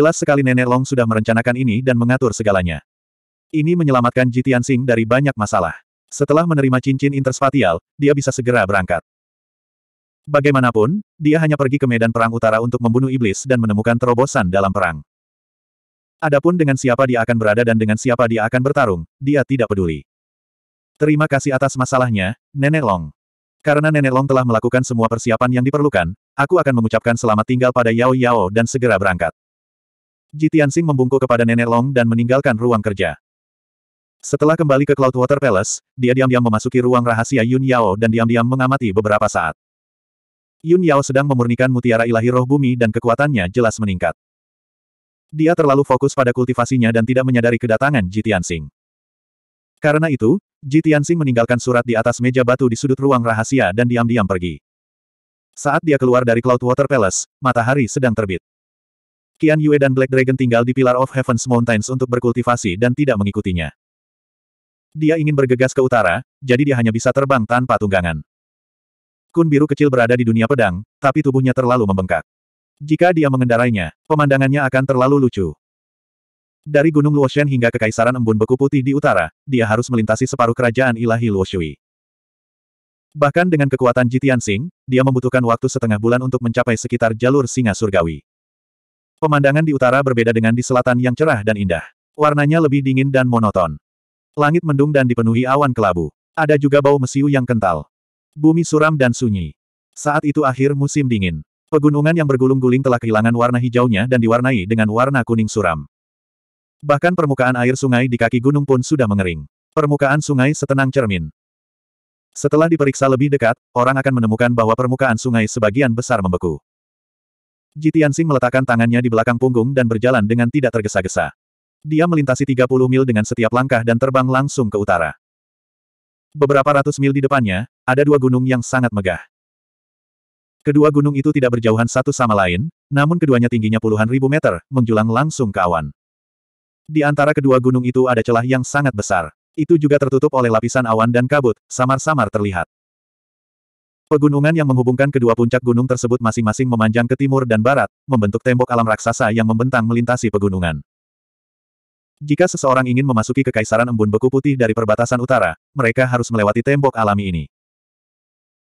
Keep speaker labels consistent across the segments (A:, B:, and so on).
A: Jelas sekali Nenek Long sudah merencanakan ini dan mengatur segalanya. Ini menyelamatkan Jitian Sing dari banyak masalah. Setelah menerima cincin interspatial, dia bisa segera berangkat. Bagaimanapun, dia hanya pergi ke medan perang utara untuk membunuh iblis dan menemukan terobosan dalam perang. Adapun dengan siapa dia akan berada dan dengan siapa dia akan bertarung, dia tidak peduli. Terima kasih atas masalahnya, Nenek Long. Karena Nenek Long telah melakukan semua persiapan yang diperlukan, aku akan mengucapkan selamat tinggal pada Yao Yao dan segera berangkat. Ji Tianxing membungkuk kepada Nenek Long dan meninggalkan ruang kerja. Setelah kembali ke Cloudwater Palace, dia diam-diam memasuki ruang rahasia Yun Yao dan diam-diam mengamati beberapa saat. Yun Yao sedang memurnikan mutiara ilahi roh bumi dan kekuatannya jelas meningkat. Dia terlalu fokus pada kultivasinya dan tidak menyadari kedatangan Ji Tianxing. Karena itu, Ji Tianxing meninggalkan surat di atas meja batu di sudut ruang rahasia dan diam-diam pergi. Saat dia keluar dari Cloudwater Palace, matahari sedang terbit. Qian Yue dan Black Dragon tinggal di Pilar of Heaven's Mountains untuk berkultivasi dan tidak mengikutinya. Dia ingin bergegas ke utara, jadi dia hanya bisa terbang tanpa tunggangan. Kun biru kecil berada di dunia pedang, tapi tubuhnya terlalu membengkak. Jika dia mengendarainya, pemandangannya akan terlalu lucu. Dari Gunung Luoshen hingga Kekaisaran Embun Beku Putih di utara, dia harus melintasi separuh kerajaan ilahi Luoshui. Bahkan dengan kekuatan Jitian Sing, dia membutuhkan waktu setengah bulan untuk mencapai sekitar jalur singa surgawi. Pemandangan di utara berbeda dengan di selatan yang cerah dan indah. Warnanya lebih dingin dan monoton. Langit mendung dan dipenuhi awan kelabu. Ada juga bau mesiu yang kental. Bumi suram dan sunyi. Saat itu akhir musim dingin. Pegunungan yang bergulung-guling telah kehilangan warna hijaunya dan diwarnai dengan warna kuning suram. Bahkan permukaan air sungai di kaki gunung pun sudah mengering. Permukaan sungai setenang cermin. Setelah diperiksa lebih dekat, orang akan menemukan bahwa permukaan sungai sebagian besar membeku. Jitiansing meletakkan tangannya di belakang punggung dan berjalan dengan tidak tergesa-gesa. Dia melintasi 30 mil dengan setiap langkah dan terbang langsung ke utara. Beberapa ratus mil di depannya, ada dua gunung yang sangat megah. Kedua gunung itu tidak berjauhan satu sama lain, namun keduanya tingginya puluhan ribu meter, menjulang langsung ke awan. Di antara kedua gunung itu ada celah yang sangat besar. Itu juga tertutup oleh lapisan awan dan kabut, samar-samar terlihat. Pegunungan yang menghubungkan kedua puncak gunung tersebut masing-masing memanjang ke timur dan barat, membentuk tembok alam raksasa yang membentang melintasi pegunungan. Jika seseorang ingin memasuki kekaisaran embun beku putih dari perbatasan utara, mereka harus melewati tembok alami ini.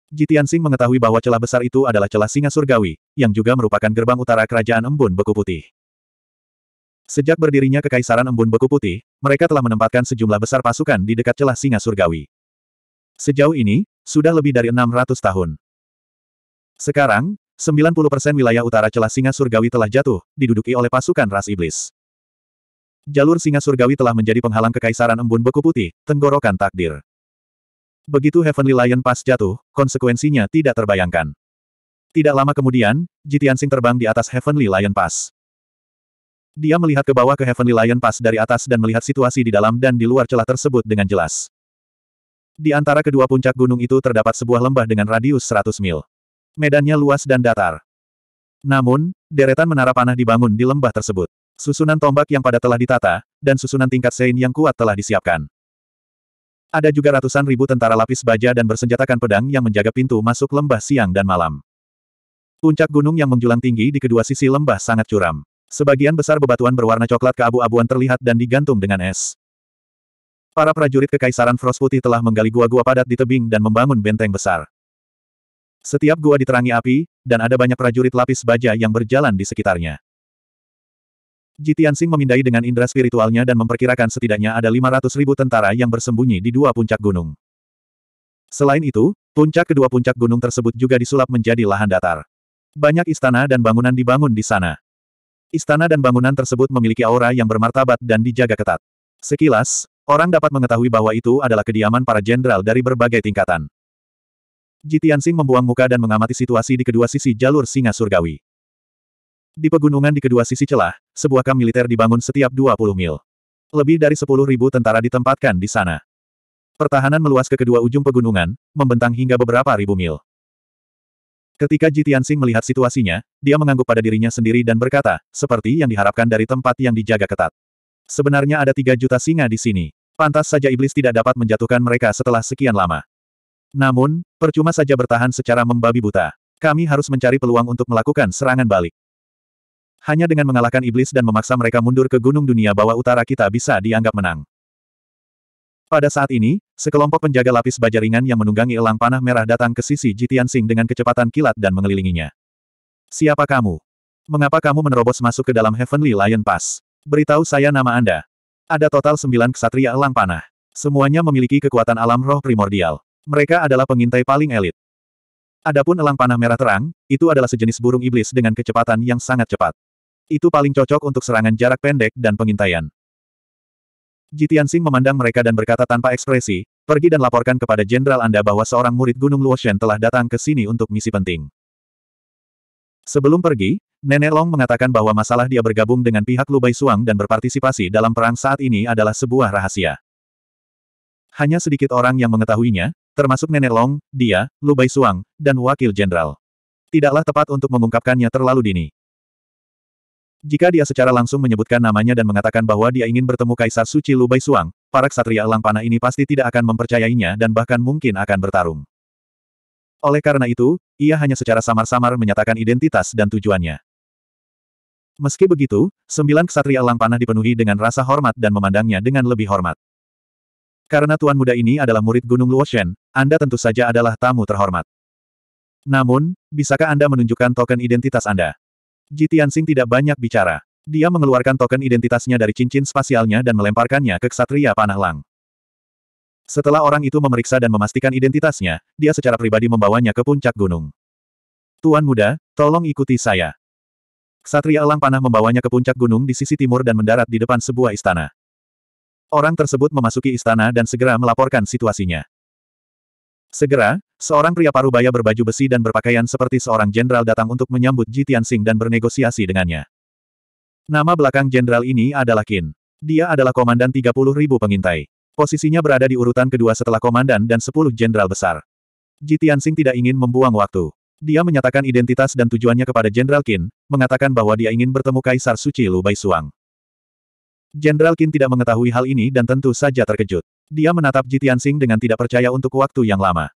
A: Jitiansing mengetahui bahwa celah besar itu adalah celah singa surgawi, yang juga merupakan gerbang utara kerajaan embun beku putih. Sejak berdirinya kekaisaran embun beku putih, mereka telah menempatkan sejumlah besar pasukan di dekat celah singa surgawi. Sejauh ini, sudah lebih dari 600 tahun. Sekarang, 90% wilayah utara celah singa surgawi telah jatuh, diduduki oleh pasukan ras iblis. Jalur singa surgawi telah menjadi penghalang kekaisaran embun beku putih, tenggorokan takdir. Begitu Heavenly Lion pas jatuh, konsekuensinya tidak terbayangkan. Tidak lama kemudian, Jitian sing terbang di atas Heavenly Lion Pass. Dia melihat ke bawah ke Heavenly Lion Pass dari atas dan melihat situasi di dalam dan di luar celah tersebut dengan jelas. Di antara kedua puncak gunung itu terdapat sebuah lembah dengan radius 100 mil. Medannya luas dan datar. Namun, deretan menara panah dibangun di lembah tersebut. Susunan tombak yang pada telah ditata, dan susunan tingkat sein yang kuat telah disiapkan. Ada juga ratusan ribu tentara lapis baja dan bersenjatakan pedang yang menjaga pintu masuk lembah siang dan malam. Puncak gunung yang menjulang tinggi di kedua sisi lembah sangat curam. Sebagian besar bebatuan berwarna coklat keabu-abuan terlihat dan digantung dengan es. Para prajurit Kekaisaran Frost Putih telah menggali gua-gua padat di tebing dan membangun benteng besar. Setiap gua diterangi api, dan ada banyak prajurit lapis baja yang berjalan di sekitarnya. Jitiansing memindai dengan indera spiritualnya dan memperkirakan setidaknya ada 500 ribu tentara yang bersembunyi di dua puncak gunung. Selain itu, puncak kedua puncak gunung tersebut juga disulap menjadi lahan datar. Banyak istana dan bangunan dibangun di sana. Istana dan bangunan tersebut memiliki aura yang bermartabat dan dijaga ketat. Sekilas, Orang dapat mengetahui bahwa itu adalah kediaman para jenderal dari berbagai tingkatan. Jitiansing membuang muka dan mengamati situasi di kedua sisi jalur singa surgawi. Di pegunungan di kedua sisi celah, sebuah kamp militer dibangun setiap 20 mil. Lebih dari 10.000 tentara ditempatkan di sana. Pertahanan meluas ke kedua ujung pegunungan, membentang hingga beberapa ribu mil. Ketika Jitiansing melihat situasinya, dia mengangguk pada dirinya sendiri dan berkata, seperti yang diharapkan dari tempat yang dijaga ketat. Sebenarnya ada tiga juta singa di sini. Pantas saja iblis tidak dapat menjatuhkan mereka setelah sekian lama. Namun, percuma saja bertahan secara membabi buta. Kami harus mencari peluang untuk melakukan serangan balik. Hanya dengan mengalahkan iblis dan memaksa mereka mundur ke gunung dunia bawah utara kita bisa dianggap menang. Pada saat ini, sekelompok penjaga lapis baja ringan yang menunggangi elang panah merah datang ke sisi Jitian Sing dengan kecepatan kilat dan mengelilinginya. Siapa kamu? Mengapa kamu menerobos masuk ke dalam Heavenly Lion Pass? Beritahu saya nama Anda. Ada total sembilan ksatria elang panah. Semuanya memiliki kekuatan alam roh primordial. Mereka adalah pengintai paling elit. Adapun elang panah merah terang, itu adalah sejenis burung iblis dengan kecepatan yang sangat cepat. Itu paling cocok untuk serangan jarak pendek dan pengintaian. Jitian Sing memandang mereka dan berkata tanpa ekspresi, pergi dan laporkan kepada jenderal Anda bahwa seorang murid Gunung Luoshen telah datang ke sini untuk misi penting. Sebelum pergi, Nenek Long mengatakan bahwa masalah dia bergabung dengan pihak Lubai Suang dan berpartisipasi dalam perang saat ini adalah sebuah rahasia. Hanya sedikit orang yang mengetahuinya, termasuk Nenek Long, dia, Lubai Suang, dan Wakil Jenderal. Tidaklah tepat untuk mengungkapkannya terlalu dini. Jika dia secara langsung menyebutkan namanya dan mengatakan bahwa dia ingin bertemu Kaisar Suci Lubai Suang, para ksatria elang panah ini pasti tidak akan mempercayainya dan bahkan mungkin akan bertarung. Oleh karena itu, ia hanya secara samar-samar menyatakan identitas dan tujuannya. Meski begitu, sembilan ksatria elang panah dipenuhi dengan rasa hormat dan memandangnya dengan lebih hormat. Karena tuan muda ini adalah murid Gunung Luoshen, Anda tentu saja adalah tamu terhormat. Namun, bisakah Anda menunjukkan token identitas Anda? Jitiansing tidak banyak bicara. Dia mengeluarkan token identitasnya dari cincin spasialnya dan melemparkannya ke ksatria panah lang. Setelah orang itu memeriksa dan memastikan identitasnya, dia secara pribadi membawanya ke puncak gunung. Tuan muda, tolong ikuti saya. Satria Elang Panah membawanya ke puncak gunung di sisi timur dan mendarat di depan sebuah istana. Orang tersebut memasuki istana dan segera melaporkan situasinya. Segera, seorang pria parubaya berbaju besi dan berpakaian seperti seorang jenderal datang untuk menyambut Ji Tianxing dan bernegosiasi dengannya. Nama belakang jenderal ini adalah Qin. Dia adalah komandan 30.000 pengintai. Posisinya berada di urutan kedua setelah komandan dan 10 jenderal besar. Ji Tianxing tidak ingin membuang waktu. Dia menyatakan identitas dan tujuannya kepada Jenderal Qin, mengatakan bahwa dia ingin bertemu Kaisar Suci Lu Bai Suang. Jenderal Qin tidak mengetahui hal ini dan tentu saja terkejut. Dia menatap Jitian Sing dengan tidak percaya untuk waktu yang lama.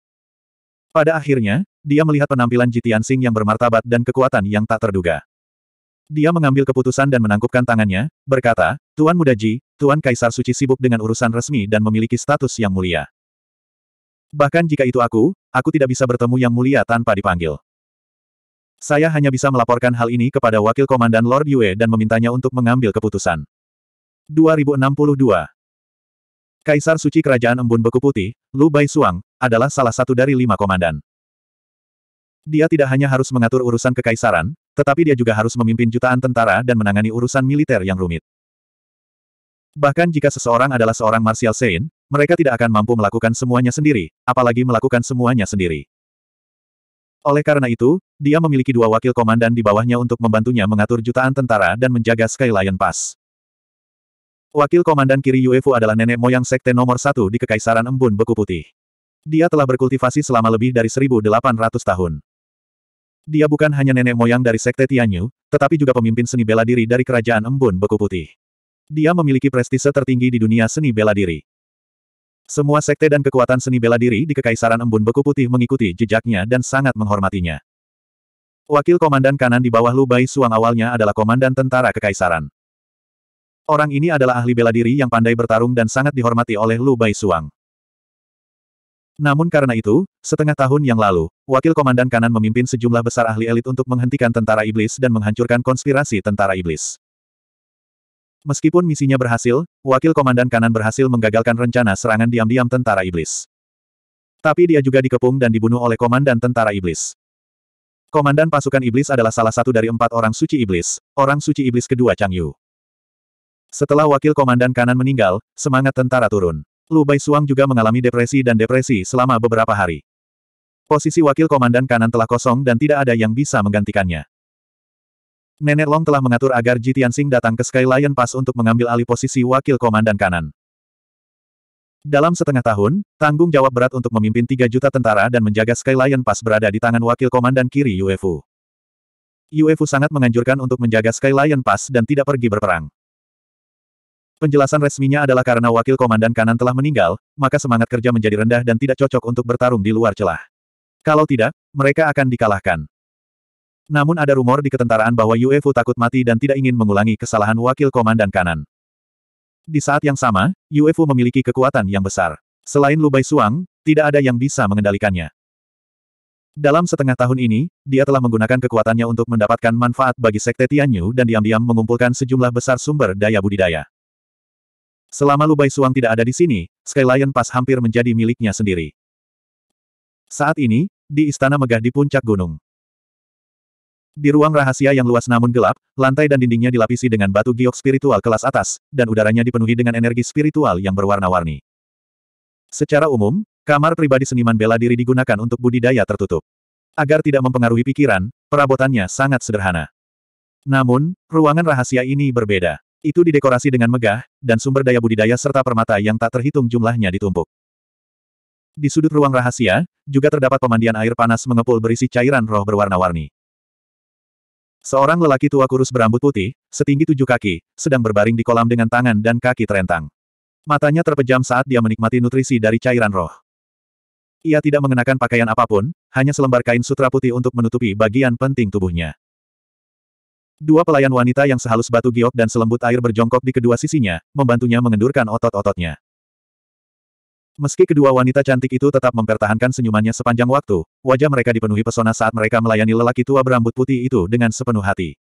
A: Pada akhirnya, dia melihat penampilan Jitian Sing yang bermartabat dan kekuatan yang tak terduga. Dia mengambil keputusan dan menangkupkan tangannya, berkata, Tuan Muda Ji, Tuan Kaisar Suci sibuk dengan urusan resmi dan memiliki status yang mulia. Bahkan jika itu aku, aku tidak bisa bertemu Yang Mulia tanpa dipanggil. Saya hanya bisa melaporkan hal ini kepada Wakil Komandan Lord Yue dan memintanya untuk mengambil keputusan. 2062 Kaisar Suci Kerajaan Embun Beku Putih, Lu Bai Suang, adalah salah satu dari lima komandan. Dia tidak hanya harus mengatur urusan kekaisaran, tetapi dia juga harus memimpin jutaan tentara dan menangani urusan militer yang rumit. Bahkan jika seseorang adalah seorang Martial Sein, mereka tidak akan mampu melakukan semuanya sendiri, apalagi melakukan semuanya sendiri. Oleh karena itu, dia memiliki dua wakil komandan di bawahnya untuk membantunya mengatur jutaan tentara dan menjaga Sky Lion Pass. Wakil komandan kiri UFO adalah nenek moyang sekte nomor satu di Kekaisaran Embun Beku Putih. Dia telah berkultivasi selama lebih dari 1.800 tahun. Dia bukan hanya nenek moyang dari sekte Tianyu, tetapi juga pemimpin seni bela diri dari Kerajaan Embun Beku Putih. Dia memiliki prestise tertinggi di dunia seni bela diri. Semua sekte dan kekuatan seni bela diri di Kekaisaran Embun Beku Putih mengikuti jejaknya dan sangat menghormatinya. Wakil komandan kanan di bawah Lubai Suang awalnya adalah komandan tentara Kekaisaran. Orang ini adalah ahli bela diri yang pandai bertarung dan sangat dihormati oleh Lubai Suang. Namun karena itu, setengah tahun yang lalu, wakil komandan kanan memimpin sejumlah besar ahli elit untuk menghentikan tentara iblis dan menghancurkan konspirasi tentara iblis. Meskipun misinya berhasil, wakil komandan kanan berhasil menggagalkan rencana serangan diam-diam tentara iblis. Tapi dia juga dikepung dan dibunuh oleh komandan tentara iblis. Komandan pasukan iblis adalah salah satu dari empat orang suci iblis, orang suci iblis kedua Chang Yu. Setelah wakil komandan kanan meninggal, semangat tentara turun. Lu Bai Suang juga mengalami depresi dan depresi selama beberapa hari. Posisi wakil komandan kanan telah kosong dan tidak ada yang bisa menggantikannya. Nenek Long telah mengatur agar Ji Tianxing datang ke Skyline Pass untuk mengambil alih posisi wakil komandan kanan. Dalam setengah tahun, tanggung jawab berat untuk memimpin 3 juta tentara dan menjaga Skyline Pass berada di tangan wakil komandan kiri UFU. UFU sangat menganjurkan untuk menjaga Skyline Pass dan tidak pergi berperang. Penjelasan resminya adalah karena wakil komandan kanan telah meninggal, maka semangat kerja menjadi rendah dan tidak cocok untuk bertarung di luar celah. Kalau tidak, mereka akan dikalahkan. Namun ada rumor di ketentaraan bahwa Yue takut mati dan tidak ingin mengulangi kesalahan wakil komandan kanan. Di saat yang sama, Yue memiliki kekuatan yang besar. Selain Lubai Suang, tidak ada yang bisa mengendalikannya. Dalam setengah tahun ini, dia telah menggunakan kekuatannya untuk mendapatkan manfaat bagi Sekte Tianyu dan diam-diam mengumpulkan sejumlah besar sumber daya budidaya. Selama Lubai Suang tidak ada di sini, Skyline Lion Pass hampir menjadi miliknya sendiri. Saat ini, di Istana Megah di Puncak Gunung. Di ruang rahasia yang luas namun gelap, lantai dan dindingnya dilapisi dengan batu giok spiritual kelas atas, dan udaranya dipenuhi dengan energi spiritual yang berwarna-warni. Secara umum, kamar pribadi seniman bela diri digunakan untuk budidaya tertutup. Agar tidak mempengaruhi pikiran, perabotannya sangat sederhana. Namun, ruangan rahasia ini berbeda. Itu didekorasi dengan megah, dan sumber daya budidaya serta permata yang tak terhitung jumlahnya ditumpuk. Di sudut ruang rahasia, juga terdapat pemandian air panas mengepul berisi cairan roh berwarna-warni. Seorang lelaki tua kurus berambut putih, setinggi tujuh kaki, sedang berbaring di kolam dengan tangan dan kaki terentang. Matanya terpejam saat dia menikmati nutrisi dari cairan roh. Ia tidak mengenakan pakaian apapun, hanya selembar kain sutra putih untuk menutupi bagian penting tubuhnya. Dua pelayan wanita yang sehalus batu giok dan selembut air berjongkok di kedua sisinya, membantunya mengendurkan otot-ototnya. Meski kedua wanita cantik itu tetap mempertahankan senyumannya sepanjang waktu, wajah mereka dipenuhi pesona saat mereka melayani lelaki tua berambut putih itu dengan sepenuh hati.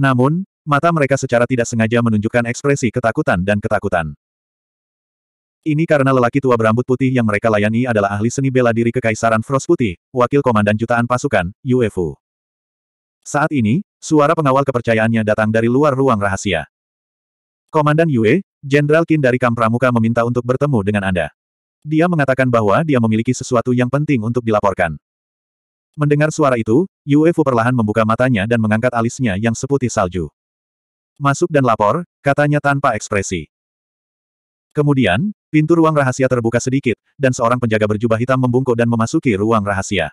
A: Namun, mata mereka secara tidak sengaja menunjukkan ekspresi ketakutan dan ketakutan. Ini karena lelaki tua berambut putih yang mereka layani adalah ahli seni bela diri Kekaisaran Frost Putih, wakil komandan jutaan pasukan, UFO. Saat ini, suara pengawal kepercayaannya datang dari luar ruang rahasia. Komandan Yue, Jenderal Qin dari Kam Pramuka meminta untuk bertemu dengan Anda. Dia mengatakan bahwa dia memiliki sesuatu yang penting untuk dilaporkan. Mendengar suara itu, Yue Fu perlahan membuka matanya dan mengangkat alisnya yang seputih salju. Masuk dan lapor, katanya tanpa ekspresi. Kemudian, pintu ruang rahasia terbuka sedikit, dan seorang penjaga berjubah hitam membungkuk dan memasuki ruang rahasia.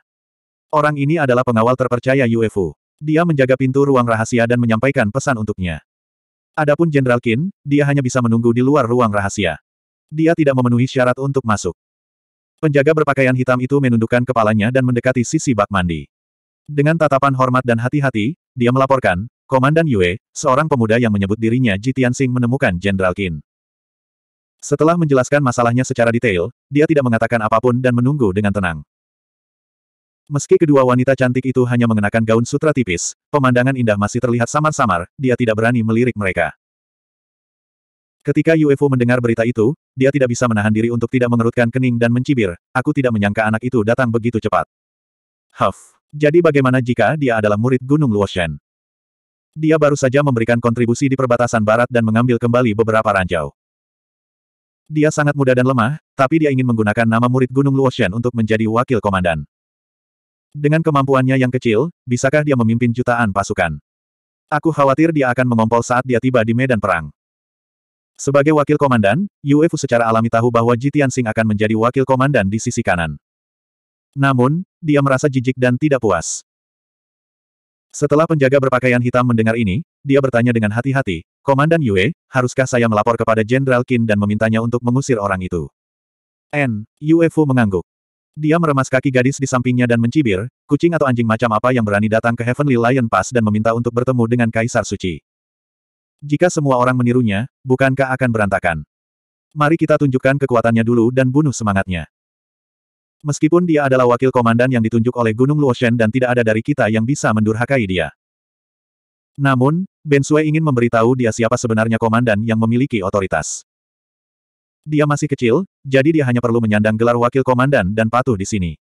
A: Orang ini adalah pengawal terpercaya UFO. Dia menjaga pintu ruang rahasia dan menyampaikan pesan untuknya. Adapun Jenderal Qin, dia hanya bisa menunggu di luar ruang rahasia. Dia tidak memenuhi syarat untuk masuk. Penjaga berpakaian hitam itu menundukkan kepalanya dan mendekati sisi bak mandi. Dengan tatapan hormat dan hati-hati, dia melaporkan, Komandan Yue, seorang pemuda yang menyebut dirinya Ji Tianxing menemukan Jenderal Qin. Setelah menjelaskan masalahnya secara detail, dia tidak mengatakan apapun dan menunggu dengan tenang. Meski kedua wanita cantik itu hanya mengenakan gaun sutra tipis, pemandangan indah masih terlihat samar-samar, dia tidak berani melirik mereka. Ketika UFO mendengar berita itu, dia tidak bisa menahan diri untuk tidak mengerutkan kening dan mencibir, aku tidak menyangka anak itu datang begitu cepat. Huff. Jadi bagaimana jika dia adalah murid Gunung Luoshen? Dia baru saja memberikan kontribusi di perbatasan barat dan mengambil kembali beberapa ranjau. Dia sangat muda dan lemah, tapi dia ingin menggunakan nama murid Gunung Luoshen untuk menjadi wakil komandan. Dengan kemampuannya yang kecil, bisakah dia memimpin jutaan pasukan? Aku khawatir dia akan mengompol saat dia tiba di medan perang. Sebagai wakil komandan, Yue secara alami tahu bahwa Ji Tianxing akan menjadi wakil komandan di sisi kanan. Namun, dia merasa jijik dan tidak puas. Setelah penjaga berpakaian hitam mendengar ini, dia bertanya dengan hati-hati, Komandan Yue, haruskah saya melapor kepada Jenderal Qin dan memintanya untuk mengusir orang itu? N. Yue mengangguk. Dia meremas kaki gadis di sampingnya dan mencibir, kucing atau anjing macam apa yang berani datang ke Heavenly Lion Pass dan meminta untuk bertemu dengan Kaisar Suci. Jika semua orang menirunya, bukankah akan berantakan? Mari kita tunjukkan kekuatannya dulu dan bunuh semangatnya. Meskipun dia adalah wakil komandan yang ditunjuk oleh Gunung Luoshen dan tidak ada dari kita yang bisa mendurhakai dia. Namun, Ben Sui ingin memberitahu dia siapa sebenarnya komandan yang memiliki otoritas. Dia masih kecil, jadi dia hanya perlu menyandang gelar wakil komandan dan patuh di sini.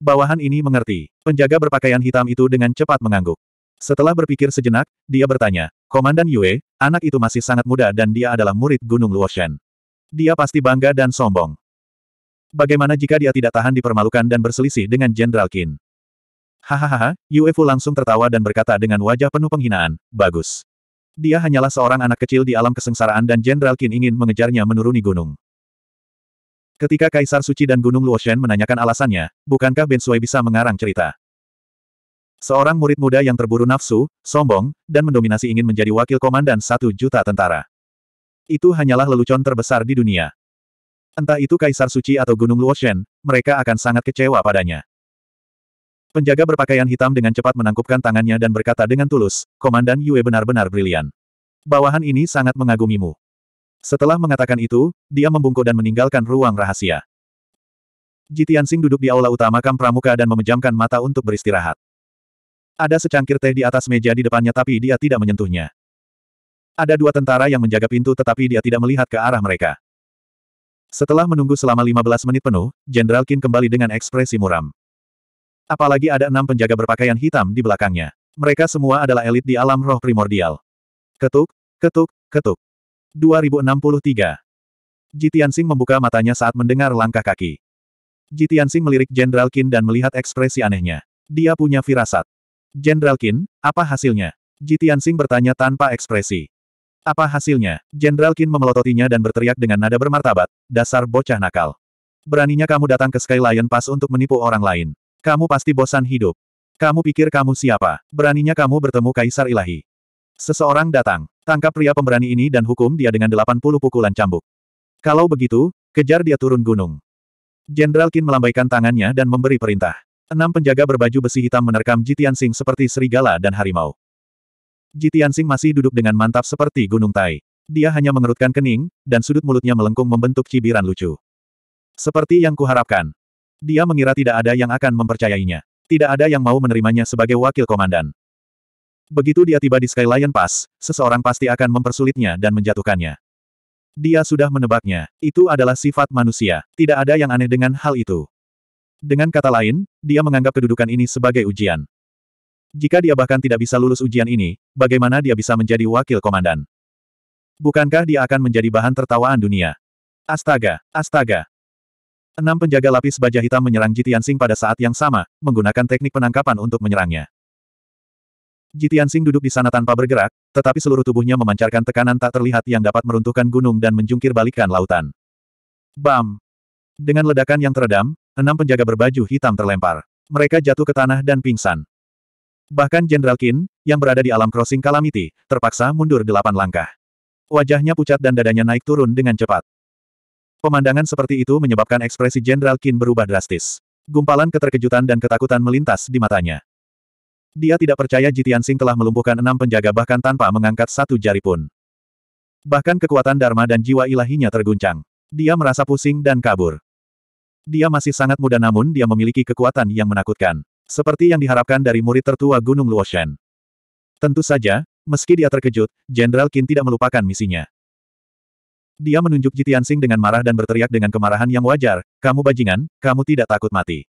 A: Bawahan ini mengerti. Penjaga berpakaian hitam itu dengan cepat mengangguk. Setelah berpikir sejenak, dia bertanya, Komandan Yue, anak itu masih sangat muda dan dia adalah murid Gunung Luoshan. Dia pasti bangga dan sombong. Bagaimana jika dia tidak tahan dipermalukan dan berselisih dengan Jenderal Qin? Hahaha, Yue Fu langsung tertawa dan berkata dengan wajah penuh penghinaan, bagus. Dia hanyalah seorang anak kecil di alam kesengsaraan dan Jenderal Qin ingin mengejarnya menuruni gunung. Ketika Kaisar Suci dan Gunung Luoshen menanyakan alasannya, bukankah Ben Sui bisa mengarang cerita? Seorang murid muda yang terburu nafsu, sombong, dan mendominasi ingin menjadi wakil komandan satu juta tentara. Itu hanyalah lelucon terbesar di dunia. Entah itu Kaisar Suci atau Gunung Luoshen, mereka akan sangat kecewa padanya. Penjaga berpakaian hitam dengan cepat menangkupkan tangannya dan berkata dengan tulus, Komandan Yue benar-benar brilian. Bawahan ini sangat mengagumimu. Setelah mengatakan itu, dia membungkuk dan meninggalkan ruang rahasia. Jitian Sing duduk di aula utama kamp pramuka dan memejamkan mata untuk beristirahat. Ada secangkir teh di atas meja di depannya tapi dia tidak menyentuhnya. Ada dua tentara yang menjaga pintu tetapi dia tidak melihat ke arah mereka. Setelah menunggu selama 15 menit penuh, Jenderal Qin kembali dengan ekspresi muram. Apalagi ada enam penjaga berpakaian hitam di belakangnya. Mereka semua adalah elit di alam roh primordial. Ketuk, ketuk, ketuk. 2063. Jitiansing membuka matanya saat mendengar langkah kaki. Jitiansing melirik Jenderal Qin dan melihat ekspresi anehnya. Dia punya firasat. Jenderal Qin, apa hasilnya? Jitiansing bertanya tanpa ekspresi. Apa hasilnya? Jenderal Qin memelototinya dan berteriak dengan nada bermartabat, dasar bocah nakal. Beraninya kamu datang ke Sky Lion Pass untuk menipu orang lain. Kamu pasti bosan hidup. Kamu pikir kamu siapa? Beraninya kamu bertemu Kaisar Ilahi. Seseorang datang. Tangkap pria pemberani ini dan hukum dia dengan 80 pukulan cambuk. Kalau begitu, kejar dia turun gunung. Jenderal Qin melambaikan tangannya dan memberi perintah. Enam penjaga berbaju besi hitam menerkam Jitian Sing seperti serigala dan harimau. Jitian Sing masih duduk dengan mantap seperti gunung tai. Dia hanya mengerutkan kening, dan sudut mulutnya melengkung membentuk cibiran lucu. Seperti yang kuharapkan, dia mengira tidak ada yang akan mempercayainya. Tidak ada yang mau menerimanya sebagai wakil komandan. Begitu dia tiba di Skyline Pass, seseorang pasti akan mempersulitnya dan menjatuhkannya. Dia sudah menebaknya. Itu adalah sifat manusia. Tidak ada yang aneh dengan hal itu. Dengan kata lain, dia menganggap kedudukan ini sebagai ujian. Jika dia bahkan tidak bisa lulus ujian ini, bagaimana dia bisa menjadi wakil komandan? Bukankah dia akan menjadi bahan tertawaan dunia? Astaga, astaga, Enam penjaga lapis baja hitam menyerang Jitiansing pada saat yang sama, menggunakan teknik penangkapan untuk menyerangnya. Jitiansing duduk di sana tanpa bergerak, tetapi seluruh tubuhnya memancarkan tekanan tak terlihat yang dapat meruntuhkan gunung dan menjungkir balikan lautan. Bam! Dengan ledakan yang teredam, enam penjaga berbaju hitam terlempar. Mereka jatuh ke tanah dan pingsan. Bahkan Jenderal Qin, yang berada di alam crossing Calamity, terpaksa mundur delapan langkah. Wajahnya pucat dan dadanya naik turun dengan cepat. Pemandangan seperti itu menyebabkan ekspresi Jenderal Qin berubah drastis. Gumpalan keterkejutan dan ketakutan melintas di matanya. Dia tidak percaya Jitian Sing telah melumpuhkan enam penjaga bahkan tanpa mengangkat satu jari pun. Bahkan kekuatan Dharma dan jiwa ilahinya terguncang. Dia merasa pusing dan kabur. Dia masih sangat muda namun dia memiliki kekuatan yang menakutkan. Seperti yang diharapkan dari murid tertua Gunung Luoshen. Tentu saja, meski dia terkejut, Jenderal Qin tidak melupakan misinya. Dia menunjuk Jitian Sing dengan marah dan berteriak dengan kemarahan yang wajar, kamu bajingan, kamu tidak takut mati.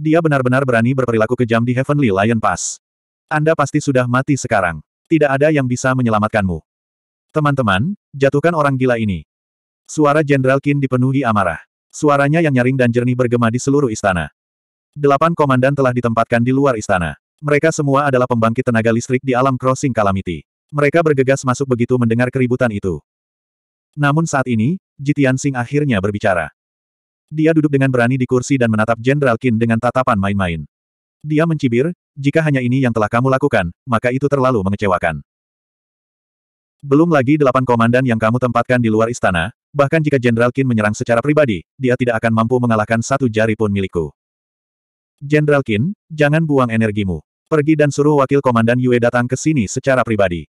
A: Dia benar-benar berani berperilaku kejam di Heavenly Lion Pass. Anda pasti sudah mati sekarang. Tidak ada yang bisa menyelamatkanmu. Teman-teman, jatuhkan orang gila ini. Suara Jenderal Qin dipenuhi amarah. Suaranya yang nyaring dan jernih bergema di seluruh istana. Delapan komandan telah ditempatkan di luar istana. Mereka semua adalah pembangkit tenaga listrik di alam crossing Calamity. Mereka bergegas masuk begitu mendengar keributan itu. Namun saat ini, Jitian Sing akhirnya berbicara. Dia duduk dengan berani di kursi dan menatap Jenderal Qin dengan tatapan main-main. Dia mencibir, jika hanya ini yang telah kamu lakukan, maka itu terlalu mengecewakan. Belum lagi delapan komandan yang kamu tempatkan di luar istana, bahkan jika Jenderal Qin menyerang secara pribadi, dia tidak akan mampu mengalahkan satu jari pun milikku. Jenderal Qin, jangan buang energimu. Pergi dan suruh wakil komandan Yue datang ke sini secara pribadi.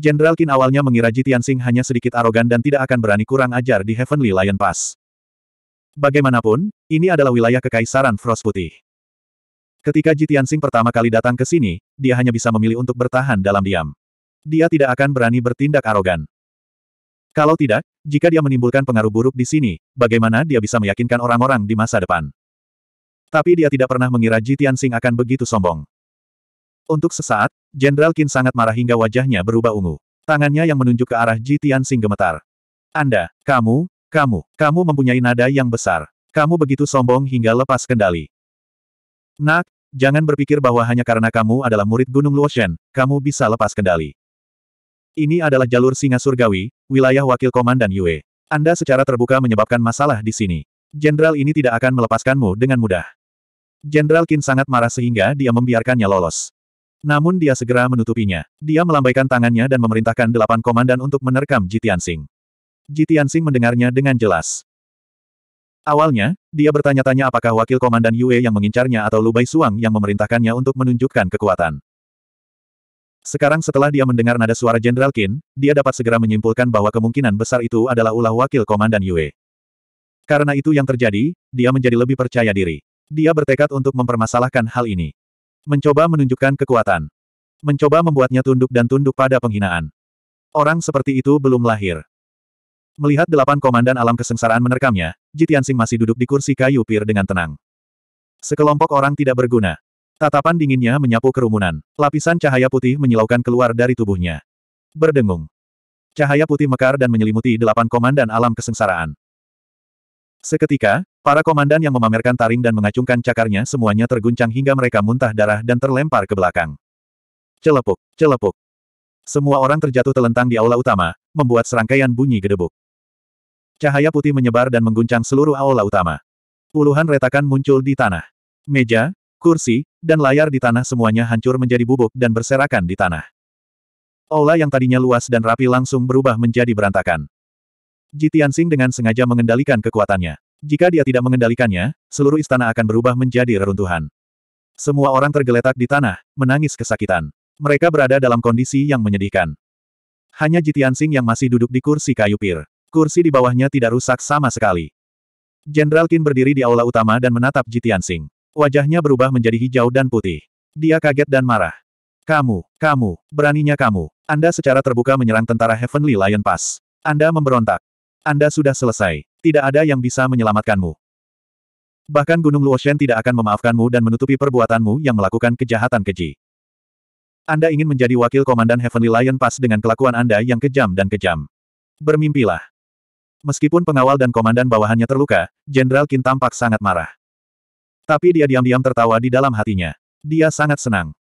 A: Jenderal Qin awalnya mengira Jitian hanya sedikit arogan dan tidak akan berani kurang ajar di Heavenly Lion Pass. Bagaimanapun, ini adalah wilayah kekaisaran Frost Putih. Ketika Jitian pertama kali datang ke sini, dia hanya bisa memilih untuk bertahan dalam diam. Dia tidak akan berani bertindak arogan. Kalau tidak, jika dia menimbulkan pengaruh buruk di sini, bagaimana dia bisa meyakinkan orang-orang di masa depan? Tapi dia tidak pernah mengira Jitian akan begitu sombong. Untuk sesaat, Jenderal Qin sangat marah hingga wajahnya berubah ungu. Tangannya yang menunjuk ke arah Ji Tianxing gemetar. Anda, kamu, kamu, kamu mempunyai nada yang besar. Kamu begitu sombong hingga lepas kendali. Nak, jangan berpikir bahwa hanya karena kamu adalah murid Gunung Luoshen, kamu bisa lepas kendali. Ini adalah jalur singa surgawi, wilayah wakil komandan Yue. Anda secara terbuka menyebabkan masalah di sini. Jenderal ini tidak akan melepaskanmu dengan mudah. Jenderal Qin sangat marah sehingga dia membiarkannya lolos. Namun dia segera menutupinya. Dia melambaikan tangannya dan memerintahkan delapan komandan untuk menerkam Jitian Sing. Jitian Sing mendengarnya dengan jelas. Awalnya, dia bertanya-tanya apakah wakil komandan Yue yang mengincarnya atau Lubai Suang yang memerintahkannya untuk menunjukkan kekuatan. Sekarang setelah dia mendengar nada suara Jenderal Qin, dia dapat segera menyimpulkan bahwa kemungkinan besar itu adalah ulah wakil komandan Yue. Karena itu yang terjadi, dia menjadi lebih percaya diri. Dia bertekad untuk mempermasalahkan hal ini. Mencoba menunjukkan kekuatan. Mencoba membuatnya tunduk dan tunduk pada penghinaan. Orang seperti itu belum lahir. Melihat delapan komandan alam kesengsaraan menerkamnya, Jitiansing masih duduk di kursi kayu pir dengan tenang. Sekelompok orang tidak berguna. Tatapan dinginnya menyapu kerumunan. Lapisan cahaya putih menyilaukan keluar dari tubuhnya. Berdengung. Cahaya putih mekar dan menyelimuti delapan komandan alam kesengsaraan. Seketika, para komandan yang memamerkan taring dan mengacungkan cakarnya semuanya terguncang hingga mereka muntah darah dan terlempar ke belakang. Celepuk, celepuk. Semua orang terjatuh telentang di aula utama, membuat serangkaian bunyi gedebuk. Cahaya putih menyebar dan mengguncang seluruh aula utama. Puluhan retakan muncul di tanah. Meja, kursi, dan layar di tanah semuanya hancur menjadi bubuk dan berserakan di tanah. Aula yang tadinya luas dan rapi langsung berubah menjadi berantakan. Ji Tianxing dengan sengaja mengendalikan kekuatannya. Jika dia tidak mengendalikannya, seluruh istana akan berubah menjadi reruntuhan. Semua orang tergeletak di tanah, menangis kesakitan. Mereka berada dalam kondisi yang menyedihkan. Hanya Ji Tianxing yang masih duduk di kursi kayu pir. Kursi di bawahnya tidak rusak sama sekali. Jenderal Qin berdiri di aula utama dan menatap Ji Tianxing. Wajahnya berubah menjadi hijau dan putih. Dia kaget dan marah. Kamu, kamu, beraninya kamu. Anda secara terbuka menyerang tentara Heavenly Lion Pass. Anda memberontak. Anda sudah selesai. Tidak ada yang bisa menyelamatkanmu. Bahkan Gunung Luoshen tidak akan memaafkanmu dan menutupi perbuatanmu yang melakukan kejahatan keji. Anda ingin menjadi wakil komandan Heavenly Lion Pass dengan kelakuan Anda yang kejam dan kejam. Bermimpilah. Meskipun pengawal dan komandan bawahannya terluka, Jenderal Qin tampak sangat marah. Tapi dia diam-diam tertawa di dalam hatinya. Dia sangat senang.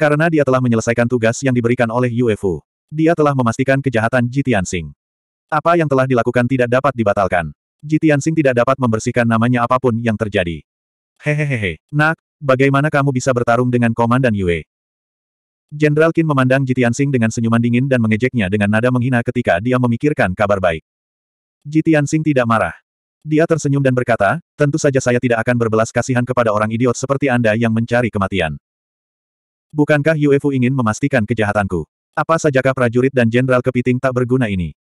A: Karena dia telah menyelesaikan tugas yang diberikan oleh UFO. Dia telah memastikan kejahatan Jitian Sing. Apa yang telah dilakukan tidak dapat dibatalkan. Jitiansing tidak dapat membersihkan namanya apapun yang terjadi. Hehehehe, nak, bagaimana kamu bisa bertarung dengan Komandan Yue? Jenderal Qin memandang Jitiansing dengan senyuman dingin dan mengejeknya dengan nada menghina ketika dia memikirkan kabar baik. Jitiansing tidak marah. Dia tersenyum dan berkata, tentu saja saya tidak akan berbelas kasihan kepada orang idiot seperti Anda yang mencari kematian. Bukankah Yue Fu ingin memastikan kejahatanku? Apa sajakah prajurit dan jenderal kepiting tak berguna ini?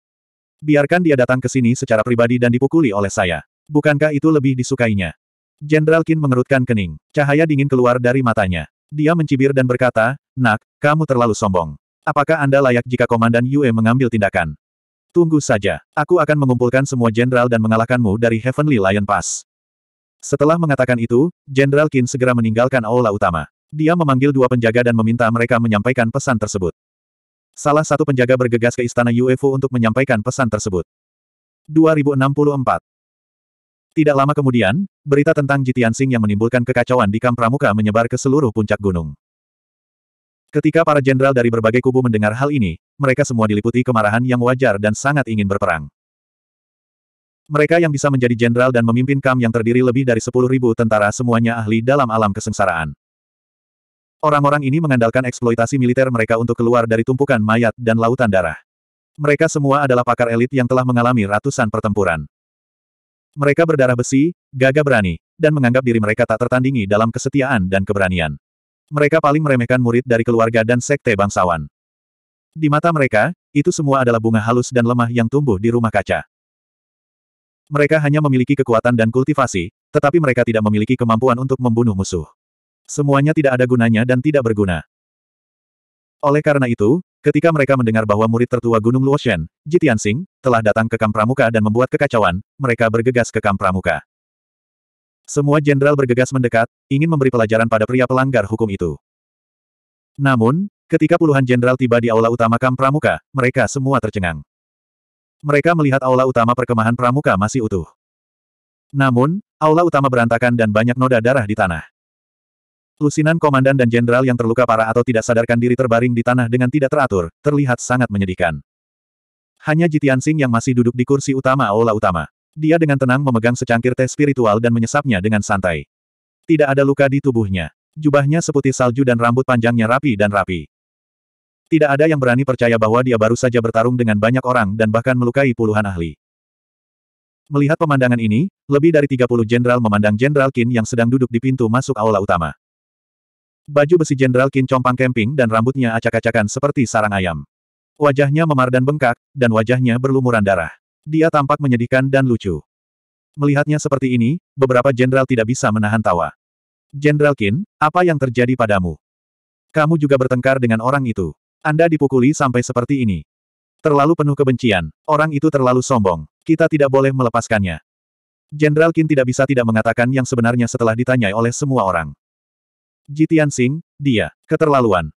A: Biarkan dia datang ke sini secara pribadi dan dipukuli oleh saya. Bukankah itu lebih disukainya? Jenderal Qin mengerutkan kening. Cahaya dingin keluar dari matanya. Dia mencibir dan berkata, Nak, kamu terlalu sombong. Apakah Anda layak jika Komandan Yue mengambil tindakan? Tunggu saja. Aku akan mengumpulkan semua jenderal dan mengalahkanmu dari Heavenly Lion Pass. Setelah mengatakan itu, Jenderal Qin segera meninggalkan aula utama. Dia memanggil dua penjaga dan meminta mereka menyampaikan pesan tersebut. Salah satu penjaga bergegas ke istana UFO untuk menyampaikan pesan tersebut. 2064 Tidak lama kemudian, berita tentang Jitian Sing yang menimbulkan kekacauan di kamp pramuka menyebar ke seluruh puncak gunung. Ketika para jenderal dari berbagai kubu mendengar hal ini, mereka semua diliputi kemarahan yang wajar dan sangat ingin berperang. Mereka yang bisa menjadi jenderal dan memimpin kam yang terdiri lebih dari 10.000 tentara semuanya ahli dalam alam kesengsaraan. Orang-orang ini mengandalkan eksploitasi militer mereka untuk keluar dari tumpukan mayat dan lautan darah. Mereka semua adalah pakar elit yang telah mengalami ratusan pertempuran. Mereka berdarah besi, gagah berani, dan menganggap diri mereka tak tertandingi dalam kesetiaan dan keberanian. Mereka paling meremehkan murid dari keluarga dan sekte bangsawan. Di mata mereka, itu semua adalah bunga halus dan lemah yang tumbuh di rumah kaca. Mereka hanya memiliki kekuatan dan kultivasi, tetapi mereka tidak memiliki kemampuan untuk membunuh musuh. Semuanya tidak ada gunanya dan tidak berguna. Oleh karena itu, ketika mereka mendengar bahwa murid tertua Gunung Luoshen, Jitian Sing, telah datang ke Kamp Pramuka dan membuat kekacauan, mereka bergegas ke Kamp Pramuka. Semua jenderal bergegas mendekat, ingin memberi pelajaran pada pria pelanggar hukum itu. Namun, ketika puluhan jenderal tiba di aula utama Kamp Pramuka, mereka semua tercengang. Mereka melihat aula utama perkemahan Pramuka masih utuh. Namun, aula utama berantakan dan banyak noda darah di tanah. Lusinan komandan dan jenderal yang terluka parah atau tidak sadarkan diri terbaring di tanah dengan tidak teratur, terlihat sangat menyedihkan. Hanya Jitian Sing yang masih duduk di kursi utama aula utama. Dia dengan tenang memegang secangkir teh spiritual dan menyesapnya dengan santai. Tidak ada luka di tubuhnya. Jubahnya seputih salju dan rambut panjangnya rapi dan rapi. Tidak ada yang berani percaya bahwa dia baru saja bertarung dengan banyak orang dan bahkan melukai puluhan ahli. Melihat pemandangan ini, lebih dari 30 jenderal memandang Jenderal Qin yang sedang duduk di pintu masuk aula utama. Baju besi Jenderal Kin compang kemping dan rambutnya acak-acakan seperti sarang ayam. Wajahnya memar dan bengkak, dan wajahnya berlumuran darah. Dia tampak menyedihkan dan lucu. Melihatnya seperti ini, beberapa jenderal tidak bisa menahan tawa. Jenderal Kin, apa yang terjadi padamu? Kamu juga bertengkar dengan orang itu. Anda dipukuli sampai seperti ini. Terlalu penuh kebencian. Orang itu terlalu sombong. Kita tidak boleh melepaskannya. Jenderal Kin tidak bisa tidak mengatakan yang sebenarnya setelah ditanyai oleh semua orang. Jitian Tianxing, dia, keterlaluan.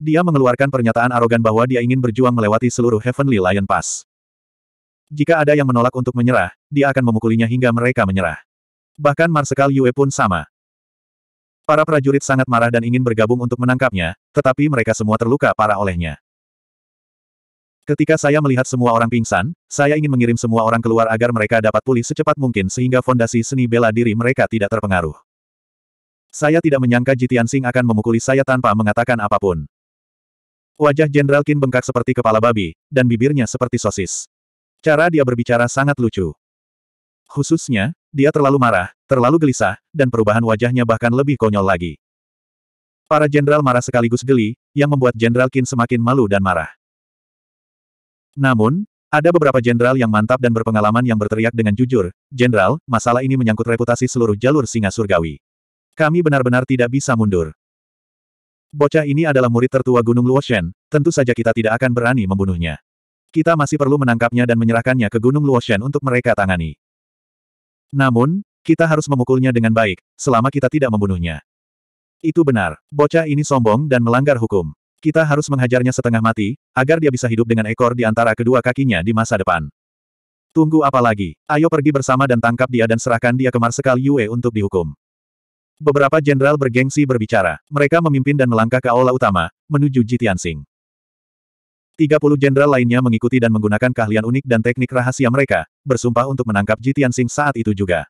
A: Dia mengeluarkan pernyataan arogan bahwa dia ingin berjuang melewati seluruh Heavenly Lion Pass. Jika ada yang menolak untuk menyerah, dia akan memukulinya hingga mereka menyerah. Bahkan Marsekal Yue pun sama. Para prajurit sangat marah dan ingin bergabung untuk menangkapnya, tetapi mereka semua terluka parah olehnya. Ketika saya melihat semua orang pingsan, saya ingin mengirim semua orang keluar agar mereka dapat pulih secepat mungkin sehingga fondasi seni bela diri mereka tidak terpengaruh. Saya tidak menyangka Jitian Sing akan memukuli saya tanpa mengatakan apapun. Wajah Jenderal Qin bengkak seperti kepala babi, dan bibirnya seperti sosis. Cara dia berbicara sangat lucu. Khususnya, dia terlalu marah, terlalu gelisah, dan perubahan wajahnya bahkan lebih konyol lagi. Para jenderal marah sekaligus geli, yang membuat Jenderal Qin semakin malu dan marah. Namun, ada beberapa jenderal yang mantap dan berpengalaman yang berteriak dengan jujur, Jenderal, masalah ini menyangkut reputasi seluruh jalur singa surgawi. Kami benar-benar tidak bisa mundur. Bocah ini adalah murid tertua Gunung Luoshen, tentu saja kita tidak akan berani membunuhnya. Kita masih perlu menangkapnya dan menyerahkannya ke Gunung Luoshen untuk mereka tangani. Namun, kita harus memukulnya dengan baik, selama kita tidak membunuhnya. Itu benar, bocah ini sombong dan melanggar hukum. Kita harus menghajarnya setengah mati, agar dia bisa hidup dengan ekor di antara kedua kakinya di masa depan. Tunggu apa lagi? Ayo pergi bersama dan tangkap dia dan serahkan dia ke Marsekal Yue untuk dihukum. Beberapa jenderal bergengsi berbicara. Mereka memimpin dan melangkah ke aula utama, menuju Jitiansing. 30 jenderal lainnya mengikuti dan menggunakan keahlian unik dan teknik rahasia mereka, bersumpah untuk menangkap Jitian Jitiansing saat itu juga.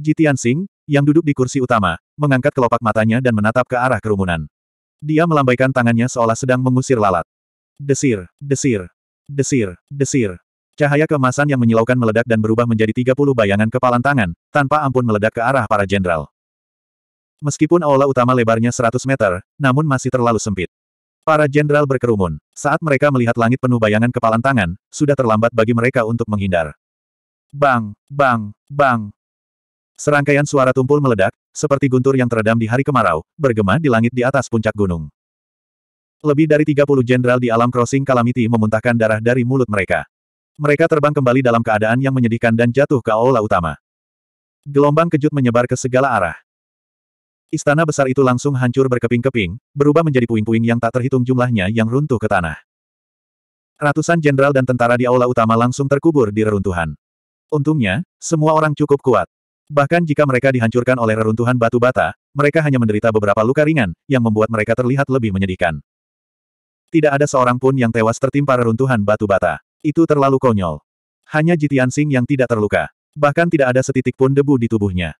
A: Jitian Jitiansing, yang duduk di kursi utama, mengangkat kelopak matanya dan menatap ke arah kerumunan. Dia melambaikan tangannya seolah sedang mengusir lalat. Desir, desir, desir, desir. Cahaya kemasan yang menyilaukan meledak dan berubah menjadi 30 bayangan kepalan tangan, tanpa ampun meledak ke arah para jenderal. Meskipun aula utama lebarnya 100 meter, namun masih terlalu sempit. Para jenderal berkerumun. Saat mereka melihat langit penuh bayangan kepalan tangan, sudah terlambat bagi mereka untuk menghindar. Bang, bang, bang. Serangkaian suara tumpul meledak, seperti guntur yang teredam di hari kemarau, bergema di langit di atas puncak gunung. Lebih dari 30 jenderal di alam crossing Kalamiti memuntahkan darah dari mulut mereka. Mereka terbang kembali dalam keadaan yang menyedihkan dan jatuh ke aula utama. Gelombang kejut menyebar ke segala arah. Istana besar itu langsung hancur berkeping-keping, berubah menjadi puing-puing yang tak terhitung jumlahnya yang runtuh ke tanah. Ratusan jenderal dan tentara di aula utama langsung terkubur di reruntuhan. Untungnya, semua orang cukup kuat. Bahkan jika mereka dihancurkan oleh reruntuhan batu bata, mereka hanya menderita beberapa luka ringan, yang membuat mereka terlihat lebih menyedihkan. Tidak ada seorang pun yang tewas tertimpa reruntuhan batu bata. Itu terlalu konyol. Hanya Jitian Sing yang tidak terluka. Bahkan tidak ada setitik pun debu di tubuhnya.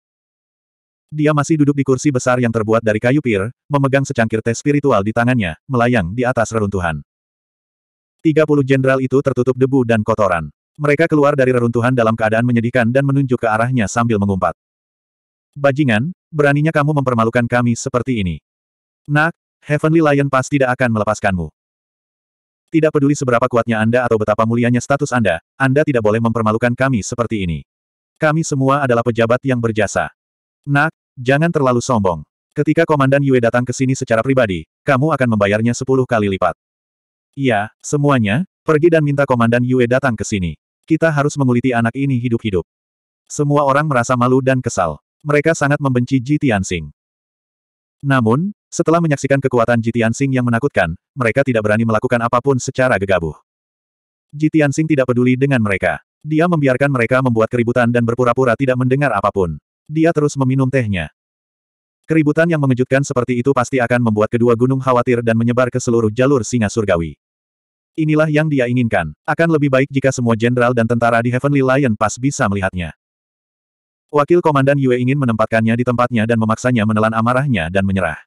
A: Dia masih duduk di kursi besar yang terbuat dari kayu pir, memegang secangkir teh spiritual di tangannya, melayang di atas reruntuhan. Tiga puluh jenderal itu tertutup debu dan kotoran. Mereka keluar dari reruntuhan dalam keadaan menyedihkan dan menunjuk ke arahnya sambil mengumpat. Bajingan, beraninya kamu mempermalukan kami seperti ini. Nak, Heavenly Lion pasti tidak akan melepaskanmu. Tidak peduli seberapa kuatnya Anda atau betapa mulianya status Anda, Anda tidak boleh mempermalukan kami seperti ini. Kami semua adalah pejabat yang berjasa. Nak, jangan terlalu sombong. Ketika Komandan Yue datang ke sini secara pribadi, kamu akan membayarnya sepuluh kali lipat. Iya, semuanya, pergi dan minta Komandan Yue datang ke sini. Kita harus menguliti anak ini hidup-hidup. Semua orang merasa malu dan kesal. Mereka sangat membenci Ji Tianxing. Namun, setelah menyaksikan kekuatan Ji Tianxing yang menakutkan, mereka tidak berani melakukan apapun secara gegabah. Ji Tianxing tidak peduli dengan mereka. Dia membiarkan mereka membuat keributan dan berpura-pura tidak mendengar apapun. Dia terus meminum tehnya. Keributan yang mengejutkan seperti itu pasti akan membuat kedua gunung khawatir dan menyebar ke seluruh jalur singa surgawi. Inilah yang dia inginkan. Akan lebih baik jika semua jenderal dan tentara di Heavenly Lion Pass bisa melihatnya. Wakil Komandan Yue ingin menempatkannya di tempatnya dan memaksanya menelan amarahnya dan menyerah.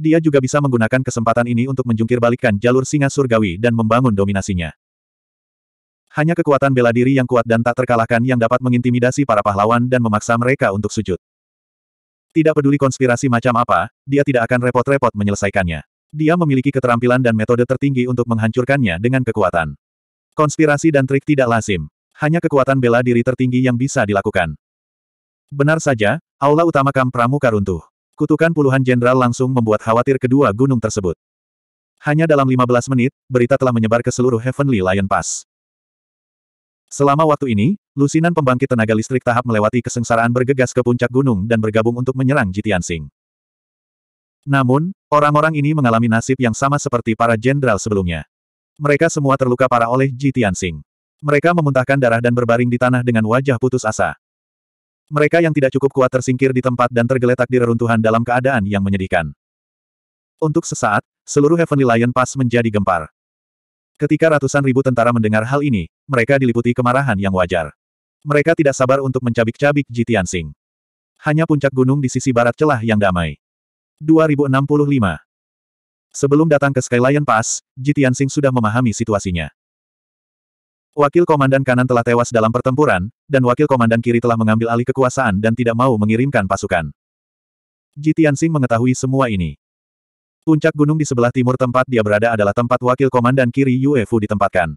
A: Dia juga bisa menggunakan kesempatan ini untuk menjungkir balikan jalur singa surgawi dan membangun dominasinya. Hanya kekuatan bela diri yang kuat dan tak terkalahkan yang dapat mengintimidasi para pahlawan dan memaksa mereka untuk sujud. Tidak peduli konspirasi macam apa, dia tidak akan repot-repot menyelesaikannya. Dia memiliki keterampilan dan metode tertinggi untuk menghancurkannya dengan kekuatan. Konspirasi dan trik tidak lazim. Hanya kekuatan bela diri tertinggi yang bisa dilakukan. Benar saja, aula utama Kam Pramuka runtuh. Kutukan puluhan jenderal langsung membuat khawatir kedua gunung tersebut. Hanya dalam 15 menit, berita telah menyebar ke seluruh Heavenly Lion Pass. Selama waktu ini, lusinan pembangkit tenaga listrik tahap melewati kesengsaraan bergegas ke puncak gunung dan bergabung untuk menyerang Jitiansing. Namun, orang-orang ini mengalami nasib yang sama seperti para jenderal sebelumnya. Mereka semua terluka parah oleh Jitiansing. Mereka memuntahkan darah dan berbaring di tanah dengan wajah putus asa. Mereka yang tidak cukup kuat tersingkir di tempat dan tergeletak di reruntuhan dalam keadaan yang menyedihkan. Untuk sesaat, seluruh Heavenly Lion Pass menjadi gempar. Ketika ratusan ribu tentara mendengar hal ini, mereka diliputi kemarahan yang wajar. Mereka tidak sabar untuk mencabik-cabik Jitian Sing. Hanya puncak gunung di sisi barat celah yang damai. 2065 Sebelum datang ke Skyline Pass, Jitian Sing sudah memahami situasinya. Wakil Komandan Kanan telah tewas dalam pertempuran, dan Wakil Komandan Kiri telah mengambil alih kekuasaan dan tidak mau mengirimkan pasukan. Jitian Sing mengetahui semua ini. Puncak gunung di sebelah timur tempat dia berada adalah tempat wakil komandan kiri UFU ditempatkan.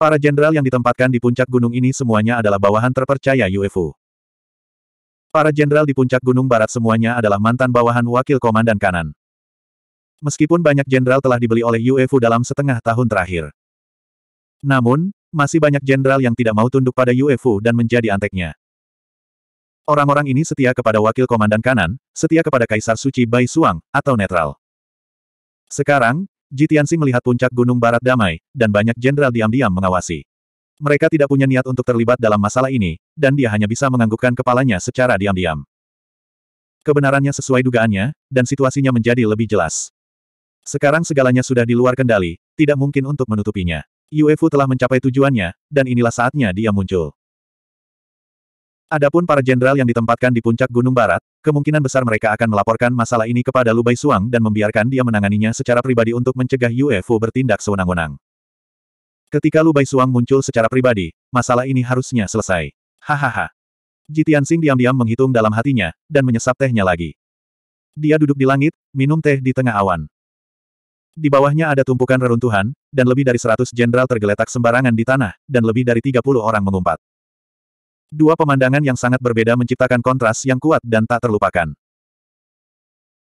A: Para jenderal yang ditempatkan di puncak gunung ini semuanya adalah bawahan terpercaya UFU. Para jenderal di puncak gunung barat semuanya adalah mantan bawahan wakil komandan kanan. Meskipun banyak jenderal telah dibeli oleh UFU dalam setengah tahun terakhir. Namun, masih banyak jenderal yang tidak mau tunduk pada UFU dan menjadi anteknya. Orang-orang ini setia kepada wakil komandan kanan, setia kepada Kaisar Suci Bai Suang, atau netral. Sekarang, Jitiansi melihat puncak gunung barat damai, dan banyak jenderal diam-diam mengawasi. Mereka tidak punya niat untuk terlibat dalam masalah ini, dan dia hanya bisa menganggukkan kepalanya secara diam-diam. Kebenarannya sesuai dugaannya, dan situasinya menjadi lebih jelas. Sekarang segalanya sudah di luar kendali, tidak mungkin untuk menutupinya. UFO telah mencapai tujuannya, dan inilah saatnya dia muncul. Adapun para jenderal yang ditempatkan di puncak Gunung Barat, kemungkinan besar mereka akan melaporkan masalah ini kepada Lubai Suang dan membiarkan dia menanganinya secara pribadi untuk mencegah UFO bertindak sewenang-wenang. Ketika Lubai Suang muncul secara pribadi, masalah ini harusnya selesai. Hahaha. Jitian Sing diam-diam menghitung dalam hatinya, dan menyesap tehnya lagi. Dia duduk di langit, minum teh di tengah awan. Di bawahnya ada tumpukan reruntuhan, dan lebih dari seratus jenderal tergeletak sembarangan di tanah, dan lebih dari tiga puluh orang mengumpat. Dua pemandangan yang sangat berbeda menciptakan kontras yang kuat dan tak terlupakan.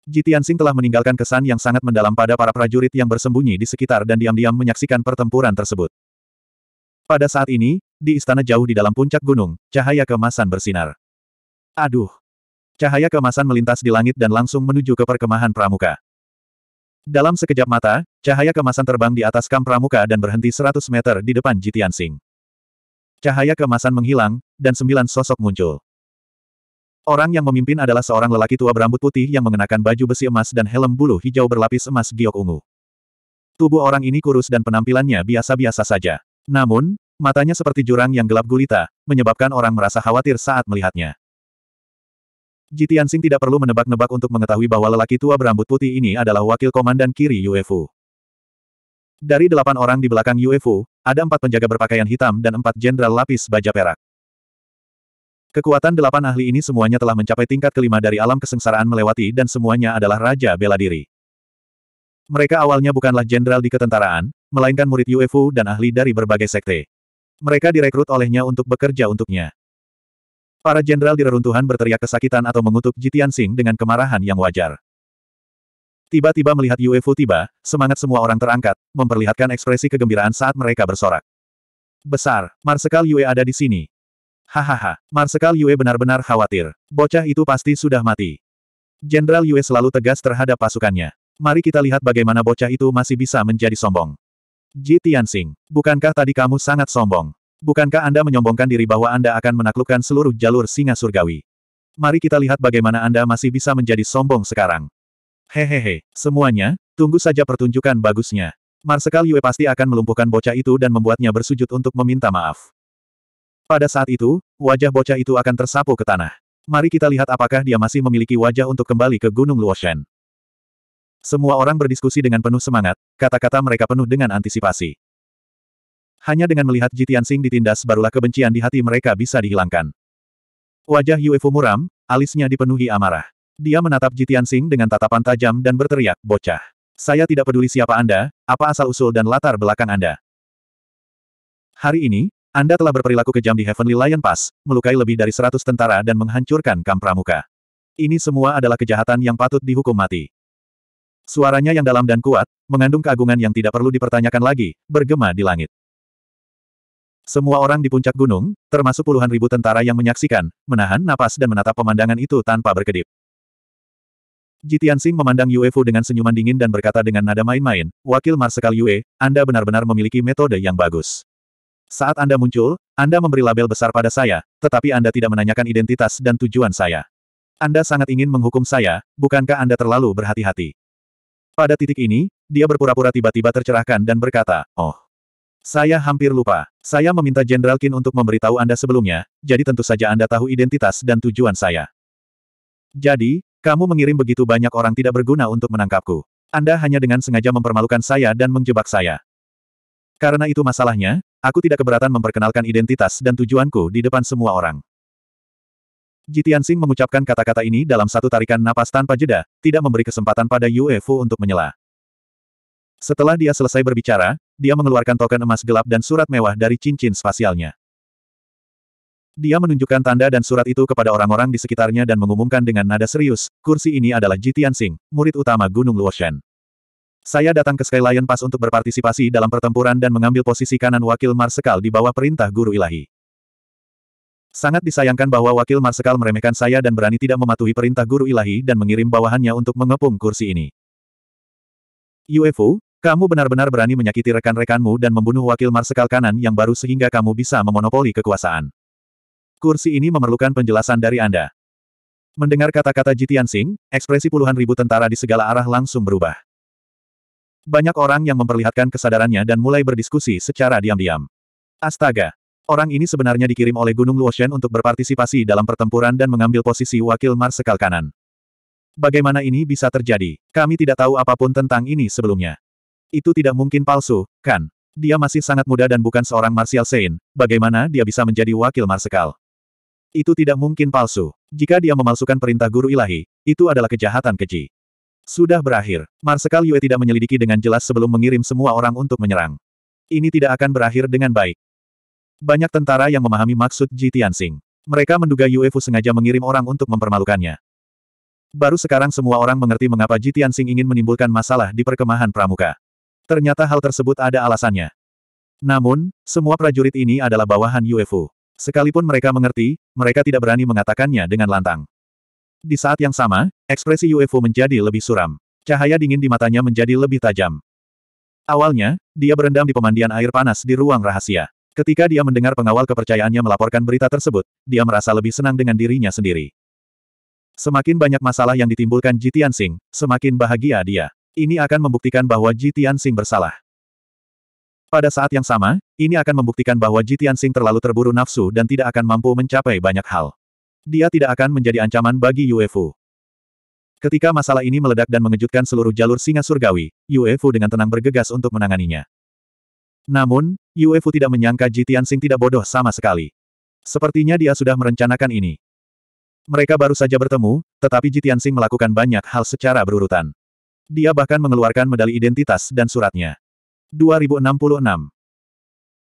A: Jitian Sing telah meninggalkan kesan yang sangat mendalam pada para prajurit yang bersembunyi di sekitar dan diam-diam menyaksikan pertempuran tersebut. Pada saat ini, di istana jauh di dalam puncak gunung, cahaya kemasan bersinar. Aduh! Cahaya kemasan melintas di langit dan langsung menuju ke perkemahan pramuka. Dalam sekejap mata, cahaya kemasan terbang di atas kam pramuka dan berhenti 100 meter di depan Jitian Singh. Cahaya kemasan menghilang, dan sembilan sosok muncul. Orang yang memimpin adalah seorang lelaki tua berambut putih yang mengenakan baju besi emas dan helm bulu hijau berlapis emas giok ungu. Tubuh orang ini kurus dan penampilannya biasa-biasa saja. Namun, matanya seperti jurang yang gelap gulita, menyebabkan orang merasa khawatir saat melihatnya. Jitian Sing tidak perlu menebak-nebak untuk mengetahui bahwa lelaki tua berambut putih ini adalah wakil komandan kiri UFO. Dari delapan orang di belakang UFO, ada empat penjaga berpakaian hitam dan empat jenderal lapis baja perak. Kekuatan delapan ahli ini semuanya telah mencapai tingkat kelima dari alam kesengsaraan melewati dan semuanya adalah Raja Bela Diri. Mereka awalnya bukanlah jenderal di ketentaraan, melainkan murid UFO dan ahli dari berbagai sekte. Mereka direkrut olehnya untuk bekerja untuknya. Para jenderal di reruntuhan berteriak kesakitan atau mengutuk Jitian Sing dengan kemarahan yang wajar. Tiba-tiba melihat Yue tiba, semangat semua orang terangkat, memperlihatkan ekspresi kegembiraan saat mereka bersorak. Besar, Marsekal Yue ada di sini. Hahaha, Marsekal Yue benar-benar khawatir. Bocah itu pasti sudah mati. Jenderal Yue selalu tegas terhadap pasukannya. Mari kita lihat bagaimana bocah itu masih bisa menjadi sombong. Ji Tianxing, bukankah tadi kamu sangat sombong? Bukankah Anda menyombongkan diri bahwa Anda akan menaklukkan seluruh jalur singa surgawi? Mari kita lihat bagaimana Anda masih bisa menjadi sombong sekarang. Hehehe, semuanya, tunggu saja pertunjukan bagusnya. Marsekal Yue pasti akan melumpuhkan bocah itu dan membuatnya bersujud untuk meminta maaf. Pada saat itu, wajah bocah itu akan tersapu ke tanah. Mari kita lihat apakah dia masih memiliki wajah untuk kembali ke Gunung Luoshan. Semua orang berdiskusi dengan penuh semangat, kata-kata mereka penuh dengan antisipasi. Hanya dengan melihat Jitian Sing ditindas barulah kebencian di hati mereka bisa dihilangkan. Wajah Yue Fumuram, alisnya dipenuhi amarah. Dia menatap Jitian Sing dengan tatapan tajam dan berteriak, bocah. Saya tidak peduli siapa Anda, apa asal-usul dan latar belakang Anda. Hari ini, Anda telah berperilaku kejam di Heavenly Lion Pass, melukai lebih dari seratus tentara dan menghancurkan kamp pramuka. Ini semua adalah kejahatan yang patut dihukum mati. Suaranya yang dalam dan kuat, mengandung keagungan yang tidak perlu dipertanyakan lagi, bergema di langit. Semua orang di puncak gunung, termasuk puluhan ribu tentara yang menyaksikan, menahan napas dan menatap pemandangan itu tanpa berkedip. Jitian Jitiansing memandang Yue Fu dengan senyuman dingin dan berkata dengan nada main-main, Wakil Marsekal Yue, Anda benar-benar memiliki metode yang bagus. Saat Anda muncul, Anda memberi label besar pada saya, tetapi Anda tidak menanyakan identitas dan tujuan saya. Anda sangat ingin menghukum saya, bukankah Anda terlalu berhati-hati? Pada titik ini, dia berpura-pura tiba-tiba tercerahkan dan berkata, Oh, saya hampir lupa. Saya meminta Jenderal Qin untuk memberitahu Anda sebelumnya, jadi tentu saja Anda tahu identitas dan tujuan saya. Jadi, kamu mengirim begitu banyak orang tidak berguna untuk menangkapku. Anda hanya dengan sengaja mempermalukan saya dan menjebak saya. Karena itu masalahnya, aku tidak keberatan memperkenalkan identitas dan tujuanku di depan semua orang. Jitian Singh mengucapkan kata-kata ini dalam satu tarikan napas tanpa jeda, tidak memberi kesempatan pada UFO untuk menyela. Setelah dia selesai berbicara, dia mengeluarkan token emas gelap dan surat mewah dari cincin spasialnya. Dia menunjukkan tanda dan surat itu kepada orang-orang di sekitarnya dan mengumumkan dengan nada serius, kursi ini adalah Jitian Tianxing, murid utama Gunung Luoshan. Saya datang ke Sky Lion Pass untuk berpartisipasi dalam pertempuran dan mengambil posisi kanan wakil Marsekal di bawah perintah Guru Ilahi. Sangat disayangkan bahwa wakil Marsekal meremehkan saya dan berani tidak mematuhi perintah Guru Ilahi dan mengirim bawahannya untuk mengepung kursi ini. UFO, kamu benar-benar berani menyakiti rekan-rekanmu dan membunuh wakil Marsekal kanan yang baru sehingga kamu bisa memonopoli kekuasaan. Kursi ini memerlukan penjelasan dari Anda. Mendengar kata-kata Jitian Sing, ekspresi puluhan ribu tentara di segala arah langsung berubah. Banyak orang yang memperlihatkan kesadarannya dan mulai berdiskusi secara diam-diam. Astaga! Orang ini sebenarnya dikirim oleh Gunung Luoshen untuk berpartisipasi dalam pertempuran dan mengambil posisi wakil marsekal kanan. Bagaimana ini bisa terjadi? Kami tidak tahu apapun tentang ini sebelumnya. Itu tidak mungkin palsu, kan? Dia masih sangat muda dan bukan seorang Marsial Saint, bagaimana dia bisa menjadi wakil marsekal? Itu tidak mungkin palsu. Jika dia memalsukan perintah guru ilahi, itu adalah kejahatan keji. Sudah berakhir. Marsekal Yue tidak menyelidiki dengan jelas sebelum mengirim semua orang untuk menyerang. Ini tidak akan berakhir dengan baik. Banyak tentara yang memahami maksud Ji Tianxing. Mereka menduga Yue Fu sengaja mengirim orang untuk mempermalukannya. Baru sekarang semua orang mengerti mengapa Ji Tianxing ingin menimbulkan masalah di perkemahan pramuka. Ternyata hal tersebut ada alasannya. Namun, semua prajurit ini adalah bawahan Yue Fu. Sekalipun mereka mengerti, mereka tidak berani mengatakannya dengan lantang. Di saat yang sama, ekspresi UFO menjadi lebih suram. Cahaya dingin di matanya menjadi lebih tajam. Awalnya, dia berendam di pemandian air panas di ruang rahasia. Ketika dia mendengar pengawal kepercayaannya melaporkan berita tersebut, dia merasa lebih senang dengan dirinya sendiri. Semakin banyak masalah yang ditimbulkan Jitian Sing, semakin bahagia dia. Ini akan membuktikan bahwa Jitian Sing bersalah. Pada saat yang sama, ini akan membuktikan bahwa Jitian Sing terlalu terburu nafsu dan tidak akan mampu mencapai banyak hal. Dia tidak akan menjadi ancaman bagi UFO. Ketika masalah ini meledak dan mengejutkan seluruh jalur singa surgawi, UFO dengan tenang bergegas untuk menanganinya. Namun, UFO tidak menyangka Jitian Sing tidak bodoh sama sekali. Sepertinya dia sudah merencanakan ini. Mereka baru saja bertemu, tetapi Jitian Sing melakukan banyak hal secara berurutan. Dia bahkan mengeluarkan medali identitas dan suratnya. 2066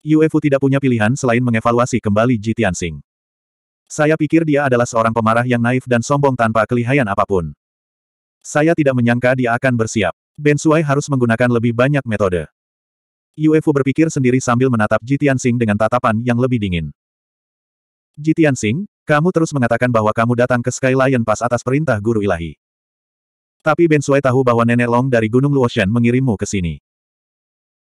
A: Yuefu tidak punya pilihan selain mengevaluasi kembali Ji Tianxing. Saya pikir dia adalah seorang pemarah yang naif dan sombong tanpa kelihayan apapun. Saya tidak menyangka dia akan bersiap. Ben Suai harus menggunakan lebih banyak metode. Yuefu berpikir sendiri sambil menatap Ji Tianxing dengan tatapan yang lebih dingin. Ji Tianxing, kamu terus mengatakan bahwa kamu datang ke Sky Lion pas atas perintah Guru Ilahi. Tapi Ben Suai tahu bahwa Nenek Long dari Gunung Luoshan mengirimmu ke sini.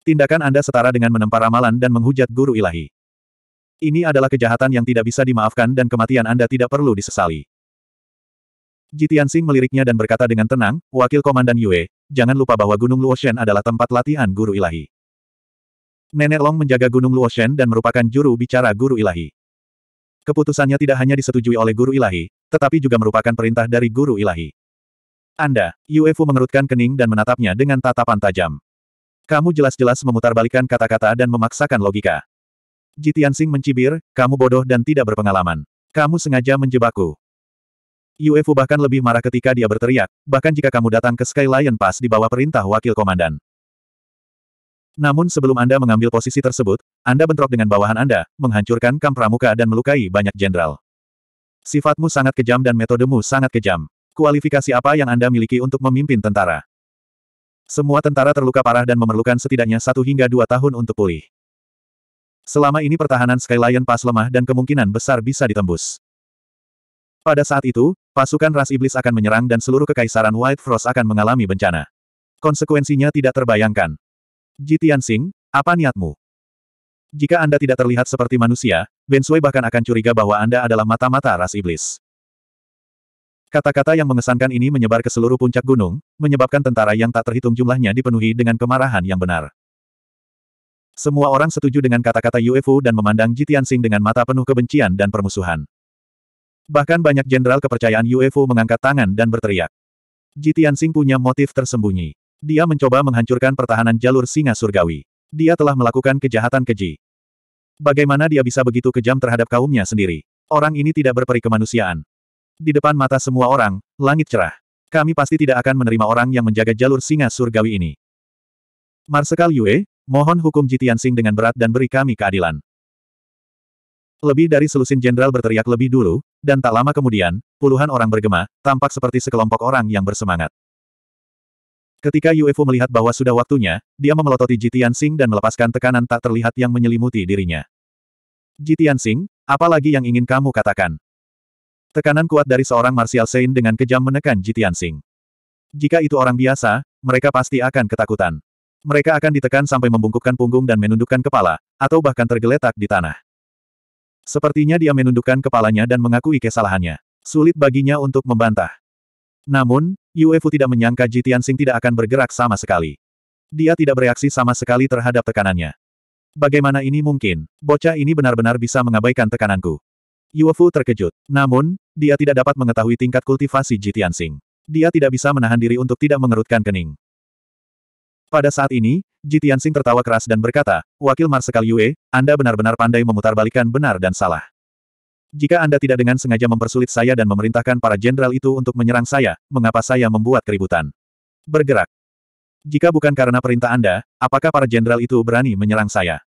A: Tindakan Anda setara dengan menempa ramalan dan menghujat guru ilahi. Ini adalah kejahatan yang tidak bisa dimaafkan dan kematian Anda tidak perlu disesali. Jitian Sing meliriknya dan berkata dengan tenang, Wakil Komandan Yue, jangan lupa bahwa Gunung Luoshen adalah tempat latihan guru ilahi. Nenek Long menjaga Gunung Luoshen dan merupakan juru bicara guru ilahi. Keputusannya tidak hanya disetujui oleh guru ilahi, tetapi juga merupakan perintah dari guru ilahi. Anda, Yue Fu mengerutkan kening dan menatapnya dengan tatapan tajam. Kamu jelas-jelas memutarbalikkan kata-kata dan memaksakan logika. Jitiansing mencibir, kamu bodoh dan tidak berpengalaman. Kamu sengaja menjebakku. Yuefu bahkan lebih marah ketika dia berteriak, bahkan jika kamu datang ke Skyline Lion Pass di bawah perintah wakil komandan. Namun sebelum Anda mengambil posisi tersebut, Anda bentrok dengan bawahan Anda, menghancurkan kamp pramuka dan melukai banyak jenderal. Sifatmu sangat kejam dan metodemu sangat kejam. Kualifikasi apa yang Anda miliki untuk memimpin tentara? Semua tentara terluka parah dan memerlukan setidaknya satu hingga dua tahun untuk pulih. Selama ini pertahanan Sky Lion Pass lemah dan kemungkinan besar bisa ditembus. Pada saat itu, pasukan ras iblis akan menyerang dan seluruh kekaisaran White Frost akan mengalami bencana. Konsekuensinya tidak terbayangkan. Jitian Sing, apa niatmu? Jika Anda tidak terlihat seperti manusia, Ben Sui bahkan akan curiga bahwa Anda adalah mata-mata ras iblis. Kata-kata yang mengesankan ini menyebar ke seluruh puncak gunung, menyebabkan tentara yang tak terhitung jumlahnya dipenuhi dengan kemarahan yang benar. Semua orang setuju dengan kata-kata UFO dan memandang Jitiansing dengan mata penuh kebencian dan permusuhan. Bahkan banyak jenderal kepercayaan UFO mengangkat tangan dan berteriak. Jitiansing punya motif tersembunyi. Dia mencoba menghancurkan pertahanan jalur singa surgawi. Dia telah melakukan kejahatan keji. Bagaimana dia bisa begitu kejam terhadap kaumnya sendiri? Orang ini tidak berperi kemanusiaan. Di depan mata semua orang, langit cerah. Kami pasti tidak akan menerima orang yang menjaga jalur singa surgawi ini. Marsekal Yue, mohon hukum Jitian Sing dengan berat dan beri kami keadilan. Lebih dari selusin jenderal berteriak lebih dulu, dan tak lama kemudian, puluhan orang bergema, tampak seperti sekelompok orang yang bersemangat. Ketika UFO melihat bahwa sudah waktunya, dia memelototi Jitian Sing dan melepaskan tekanan tak terlihat yang menyelimuti dirinya. Jitian Sing, apalagi yang ingin kamu katakan? Tekanan kuat dari seorang Martial Saint dengan kejam menekan Jitian Sing. Jika itu orang biasa, mereka pasti akan ketakutan. Mereka akan ditekan sampai membungkukkan punggung dan menundukkan kepala, atau bahkan tergeletak di tanah. Sepertinya dia menundukkan kepalanya dan mengakui kesalahannya. Sulit baginya untuk membantah. Namun, Yuefu tidak menyangka Jitian Sing tidak akan bergerak sama sekali. Dia tidak bereaksi sama sekali terhadap tekanannya. Bagaimana ini mungkin? Bocah ini benar-benar bisa mengabaikan tekananku. Yuofu terkejut. Namun, dia tidak dapat mengetahui tingkat kultivasi Jitiansing. Dia tidak bisa menahan diri untuk tidak mengerutkan kening. Pada saat ini, Jitiansing tertawa keras dan berkata, Wakil Marsekal Yue, Anda benar-benar pandai memutarbalikkan benar dan salah. Jika Anda tidak dengan sengaja mempersulit saya dan memerintahkan para jenderal itu untuk menyerang saya, mengapa saya membuat keributan? Bergerak. Jika bukan karena perintah Anda, apakah para jenderal itu berani menyerang saya?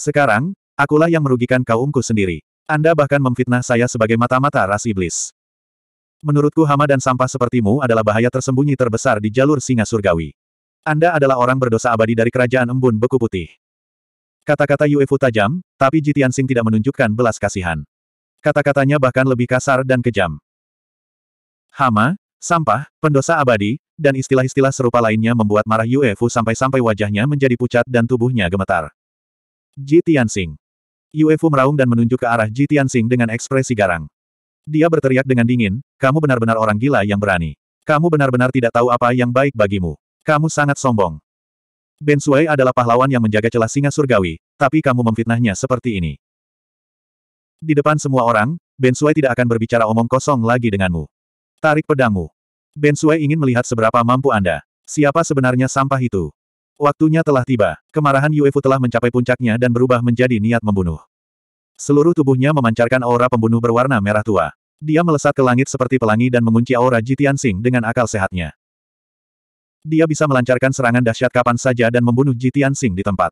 A: Sekarang, akulah yang merugikan kaumku sendiri. Anda bahkan memfitnah saya sebagai mata-mata ras iblis. Menurutku hama dan sampah sepertimu adalah bahaya tersembunyi terbesar di jalur singa surgawi. Anda adalah orang berdosa abadi dari kerajaan embun beku putih. Kata-kata Yuefu tajam, tapi Sing tidak menunjukkan belas kasihan. Kata-katanya bahkan lebih kasar dan kejam. Hama, sampah, pendosa abadi, dan istilah-istilah serupa lainnya membuat marah Yuefu sampai-sampai wajahnya menjadi pucat dan tubuhnya gemetar. Sing UFO meraung dan menunjuk ke arah Ji Tianxing dengan ekspresi garang. Dia berteriak dengan dingin, kamu benar-benar orang gila yang berani. Kamu benar-benar tidak tahu apa yang baik bagimu. Kamu sangat sombong. Ben Sui adalah pahlawan yang menjaga celah singa surgawi, tapi kamu memfitnahnya seperti ini. Di depan semua orang, Ben Sui tidak akan berbicara omong kosong lagi denganmu. Tarik pedangmu. Ben Sui ingin melihat seberapa mampu Anda. Siapa sebenarnya sampah itu? Waktunya telah tiba. Kemarahan Yuefu telah mencapai puncaknya dan berubah menjadi niat membunuh. Seluruh tubuhnya memancarkan aura pembunuh berwarna merah tua. Dia melesat ke langit seperti pelangi dan mengunci aura Jitian Sing dengan akal sehatnya. Dia bisa melancarkan serangan dahsyat kapan saja dan membunuh Jitian Sing di tempat.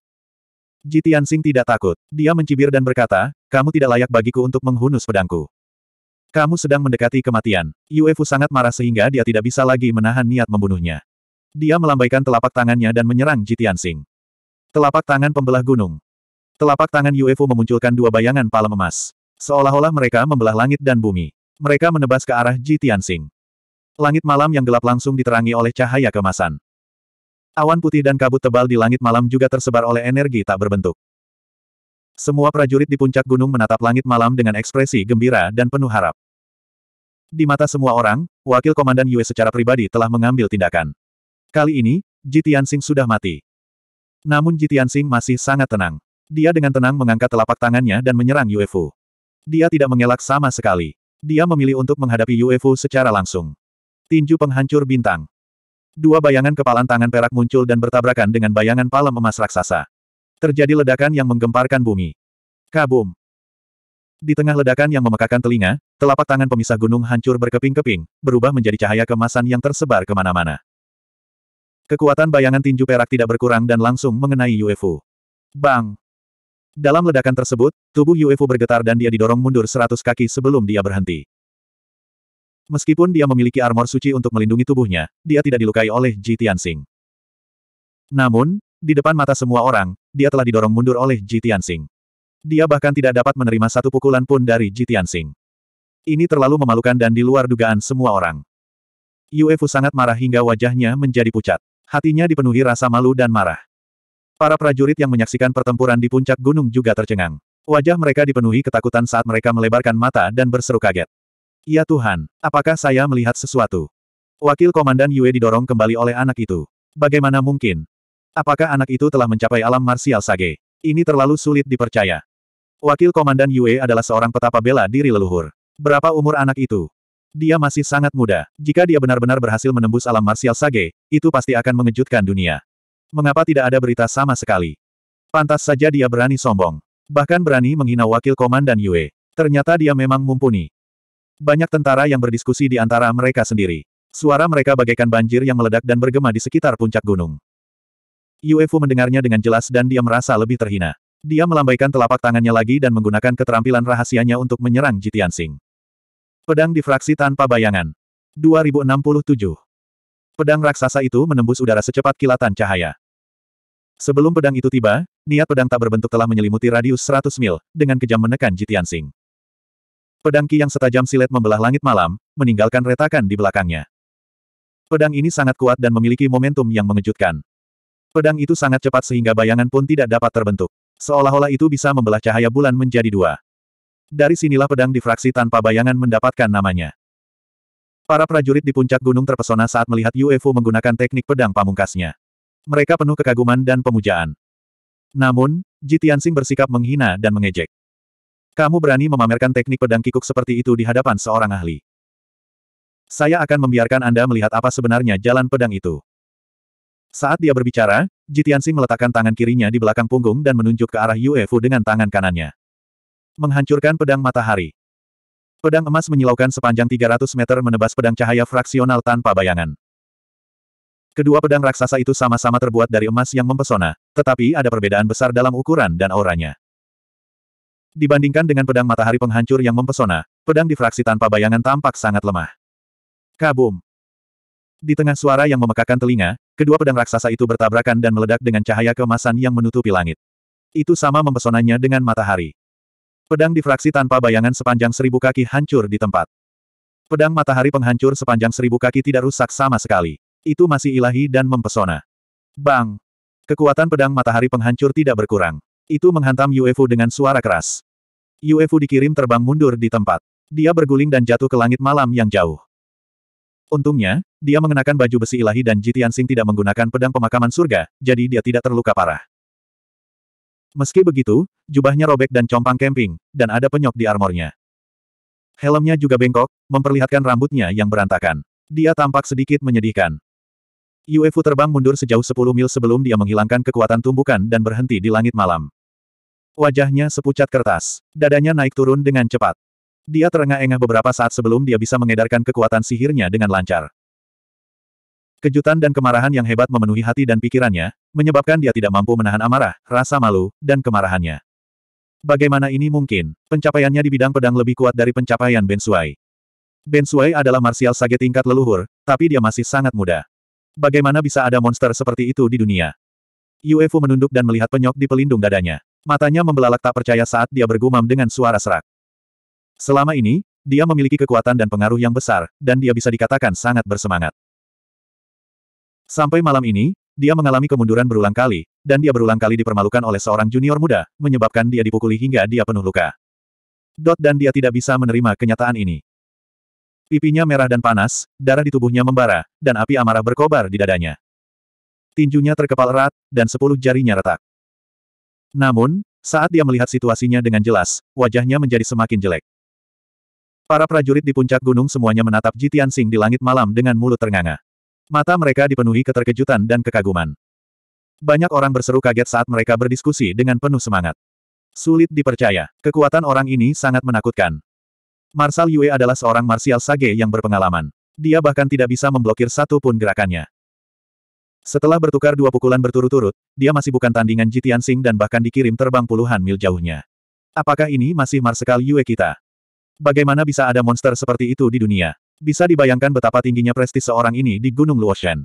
A: Jitian Sing tidak takut. Dia mencibir dan berkata, kamu tidak layak bagiku untuk menghunus pedangku. Kamu sedang mendekati kematian. Yuefu sangat marah sehingga dia tidak bisa lagi menahan niat membunuhnya. Dia melambaikan telapak tangannya dan menyerang Jitian Sing. Telapak tangan pembelah gunung. Telapak tangan UFO memunculkan dua bayangan palem emas. Seolah-olah mereka membelah langit dan bumi. Mereka menebas ke arah Jitian Sing. Langit malam yang gelap langsung diterangi oleh cahaya kemasan. Awan putih dan kabut tebal di langit malam juga tersebar oleh energi tak berbentuk. Semua prajurit di puncak gunung menatap langit malam dengan ekspresi gembira dan penuh harap. Di mata semua orang, wakil komandan Yue secara pribadi telah mengambil tindakan. Kali ini, Ji Tianxing sudah mati. Namun Ji Tianxing masih sangat tenang. Dia dengan tenang mengangkat telapak tangannya dan menyerang UFO. Dia tidak mengelak sama sekali. Dia memilih untuk menghadapi UFO secara langsung. Tinju penghancur bintang. Dua bayangan kepalan tangan perak muncul dan bertabrakan dengan bayangan palem emas raksasa. Terjadi ledakan yang menggemparkan bumi. Kabum. Di tengah ledakan yang memekakan telinga, telapak tangan pemisah gunung hancur berkeping-keping, berubah menjadi cahaya kemasan yang tersebar kemana-mana. Kekuatan bayangan tinju perak tidak berkurang dan langsung mengenai UFO. Bang! Dalam ledakan tersebut, tubuh UFO bergetar dan dia didorong mundur seratus kaki sebelum dia berhenti. Meskipun dia memiliki armor suci untuk melindungi tubuhnya, dia tidak dilukai oleh Ji Tianxing. Namun, di depan mata semua orang, dia telah didorong mundur oleh Ji Tianxing. Dia bahkan tidak dapat menerima satu pukulan pun dari Ji Tianxing. Ini terlalu memalukan dan di luar dugaan semua orang. UFO sangat marah hingga wajahnya menjadi pucat. Hatinya dipenuhi rasa malu dan marah. Para prajurit yang menyaksikan pertempuran di puncak gunung juga tercengang. Wajah mereka dipenuhi ketakutan saat mereka melebarkan mata dan berseru kaget. Ya Tuhan, apakah saya melihat sesuatu? Wakil Komandan Yue didorong kembali oleh anak itu. Bagaimana mungkin? Apakah anak itu telah mencapai alam marsial sage? Ini terlalu sulit dipercaya. Wakil Komandan Yue adalah seorang petapa bela diri leluhur. Berapa umur anak itu? Dia masih sangat muda. Jika dia benar-benar berhasil menembus alam marsial Sage, itu pasti akan mengejutkan dunia. Mengapa tidak ada berita sama sekali? Pantas saja dia berani sombong. Bahkan berani menghina wakil komandan Yue. Ternyata dia memang mumpuni. Banyak tentara yang berdiskusi di antara mereka sendiri. Suara mereka bagaikan banjir yang meledak dan bergema di sekitar puncak gunung. Yuefu mendengarnya dengan jelas dan dia merasa lebih terhina. Dia melambaikan telapak tangannya lagi dan menggunakan keterampilan rahasianya untuk menyerang Jitian Sing. Pedang difraksi tanpa bayangan. 2067. Pedang raksasa itu menembus udara secepat kilatan cahaya. Sebelum pedang itu tiba, niat pedang tak berbentuk telah menyelimuti radius 100 mil, dengan kejam menekan Jitian Sing. Pedang Ki yang setajam silet membelah langit malam, meninggalkan retakan di belakangnya. Pedang ini sangat kuat dan memiliki momentum yang mengejutkan. Pedang itu sangat cepat sehingga bayangan pun tidak dapat terbentuk. Seolah-olah itu bisa membelah cahaya bulan menjadi dua. Dari sinilah pedang difraksi tanpa bayangan mendapatkan namanya. Para prajurit di puncak gunung terpesona saat melihat UFO menggunakan teknik pedang pamungkasnya. Mereka penuh kekaguman dan pemujaan. Namun, Jitiansing bersikap menghina dan mengejek. Kamu berani memamerkan teknik pedang kikuk seperti itu di hadapan seorang ahli. Saya akan membiarkan Anda melihat apa sebenarnya jalan pedang itu. Saat dia berbicara, Jitiansing meletakkan tangan kirinya di belakang punggung dan menunjuk ke arah UFO dengan tangan kanannya. Menghancurkan pedang matahari. Pedang emas menyilaukan sepanjang 300 meter menebas pedang cahaya fraksional tanpa bayangan. Kedua pedang raksasa itu sama-sama terbuat dari emas yang mempesona, tetapi ada perbedaan besar dalam ukuran dan auranya. Dibandingkan dengan pedang matahari penghancur yang mempesona, pedang difraksi tanpa bayangan tampak sangat lemah. Kabum! Di tengah suara yang memekakan telinga, kedua pedang raksasa itu bertabrakan dan meledak dengan cahaya kemasan yang menutupi langit. Itu sama mempesonanya dengan matahari. Pedang difraksi tanpa bayangan sepanjang seribu kaki hancur di tempat. Pedang matahari penghancur sepanjang seribu kaki tidak rusak sama sekali. Itu masih ilahi dan mempesona. Bang! Kekuatan pedang matahari penghancur tidak berkurang. Itu menghantam UFO dengan suara keras. UFO dikirim terbang mundur di tempat. Dia berguling dan jatuh ke langit malam yang jauh. Untungnya, dia mengenakan baju besi ilahi dan Jitian Sing tidak menggunakan pedang pemakaman surga, jadi dia tidak terluka parah. Meski begitu, jubahnya robek dan compang kemping, dan ada penyok di armornya. Helmnya juga bengkok, memperlihatkan rambutnya yang berantakan. Dia tampak sedikit menyedihkan. Yuefu terbang mundur sejauh 10 mil sebelum dia menghilangkan kekuatan tumbukan dan berhenti di langit malam. Wajahnya sepucat kertas, dadanya naik turun dengan cepat. Dia terengah-engah beberapa saat sebelum dia bisa mengedarkan kekuatan sihirnya dengan lancar. Kejutan dan kemarahan yang hebat memenuhi hati dan pikirannya, menyebabkan dia tidak mampu menahan amarah, rasa malu, dan kemarahannya. Bagaimana ini mungkin? Pencapaiannya di bidang pedang lebih kuat dari pencapaian Ben Sui. Ben Sui adalah martial sage tingkat leluhur, tapi dia masih sangat muda. Bagaimana bisa ada monster seperti itu di dunia? Yuefu menunduk dan melihat penyok di pelindung dadanya. Matanya membelalak tak percaya saat dia bergumam dengan suara serak. Selama ini, dia memiliki kekuatan dan pengaruh yang besar, dan dia bisa dikatakan sangat bersemangat. Sampai malam ini, dia mengalami kemunduran berulang kali, dan dia berulang kali dipermalukan oleh seorang junior muda, menyebabkan dia dipukuli hingga dia penuh luka. Dot dan dia tidak bisa menerima kenyataan ini. Pipinya merah dan panas, darah di tubuhnya membara, dan api amarah berkobar di dadanya. Tinjunya terkepal erat, dan sepuluh jarinya retak. Namun, saat dia melihat situasinya dengan jelas, wajahnya menjadi semakin jelek. Para prajurit di puncak gunung semuanya menatap Jitian Sing di langit malam dengan mulut ternganga. Mata mereka dipenuhi keterkejutan dan kekaguman. Banyak orang berseru kaget saat mereka berdiskusi dengan penuh semangat. Sulit dipercaya, kekuatan orang ini sangat menakutkan. Marsal Yue adalah seorang marsial sage yang berpengalaman. Dia bahkan tidak bisa memblokir satu pun gerakannya. Setelah bertukar dua pukulan berturut-turut, dia masih bukan tandingan Jitian Sing dan bahkan dikirim terbang puluhan mil jauhnya. Apakah ini masih Marsekal Yue kita? Bagaimana bisa ada monster seperti itu di dunia? Bisa dibayangkan betapa tingginya prestis seorang ini di Gunung Luoshan.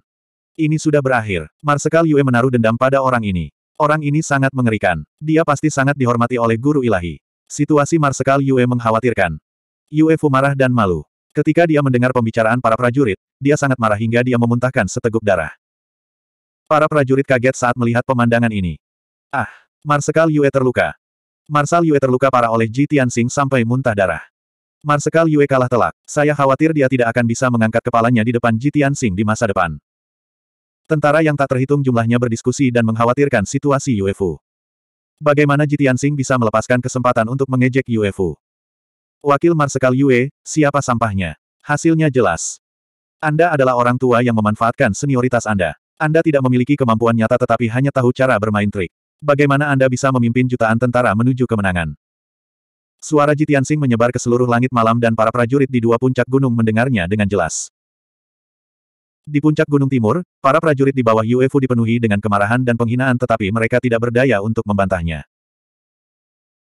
A: Ini sudah berakhir. Marsekal Yue menaruh dendam pada orang ini. Orang ini sangat mengerikan. Dia pasti sangat dihormati oleh guru ilahi. Situasi Marsekal Yue mengkhawatirkan. Yue Fu marah dan malu. Ketika dia mendengar pembicaraan para prajurit, dia sangat marah hingga dia memuntahkan seteguk darah. Para prajurit kaget saat melihat pemandangan ini. Ah, Marsekal Yue terluka. Marsal Yue terluka parah oleh Ji Tianxing sampai muntah darah. Marsekal Yue kalah telak. Saya khawatir dia tidak akan bisa mengangkat kepalanya di depan Jitian Sing di masa depan. Tentara yang tak terhitung jumlahnya berdiskusi dan mengkhawatirkan situasi UFO. Bagaimana Jitian Sing bisa melepaskan kesempatan untuk mengejek UFO? Wakil Marsekal Yue, siapa sampahnya? Hasilnya jelas. Anda adalah orang tua yang memanfaatkan senioritas Anda. Anda tidak memiliki kemampuan nyata tetapi hanya tahu cara bermain trik. Bagaimana Anda bisa memimpin jutaan tentara menuju kemenangan? Suara Jitiansing menyebar ke seluruh langit malam dan para prajurit di dua puncak gunung mendengarnya dengan jelas. Di puncak gunung timur, para prajurit di bawah UFO dipenuhi dengan kemarahan dan penghinaan tetapi mereka tidak berdaya untuk membantahnya.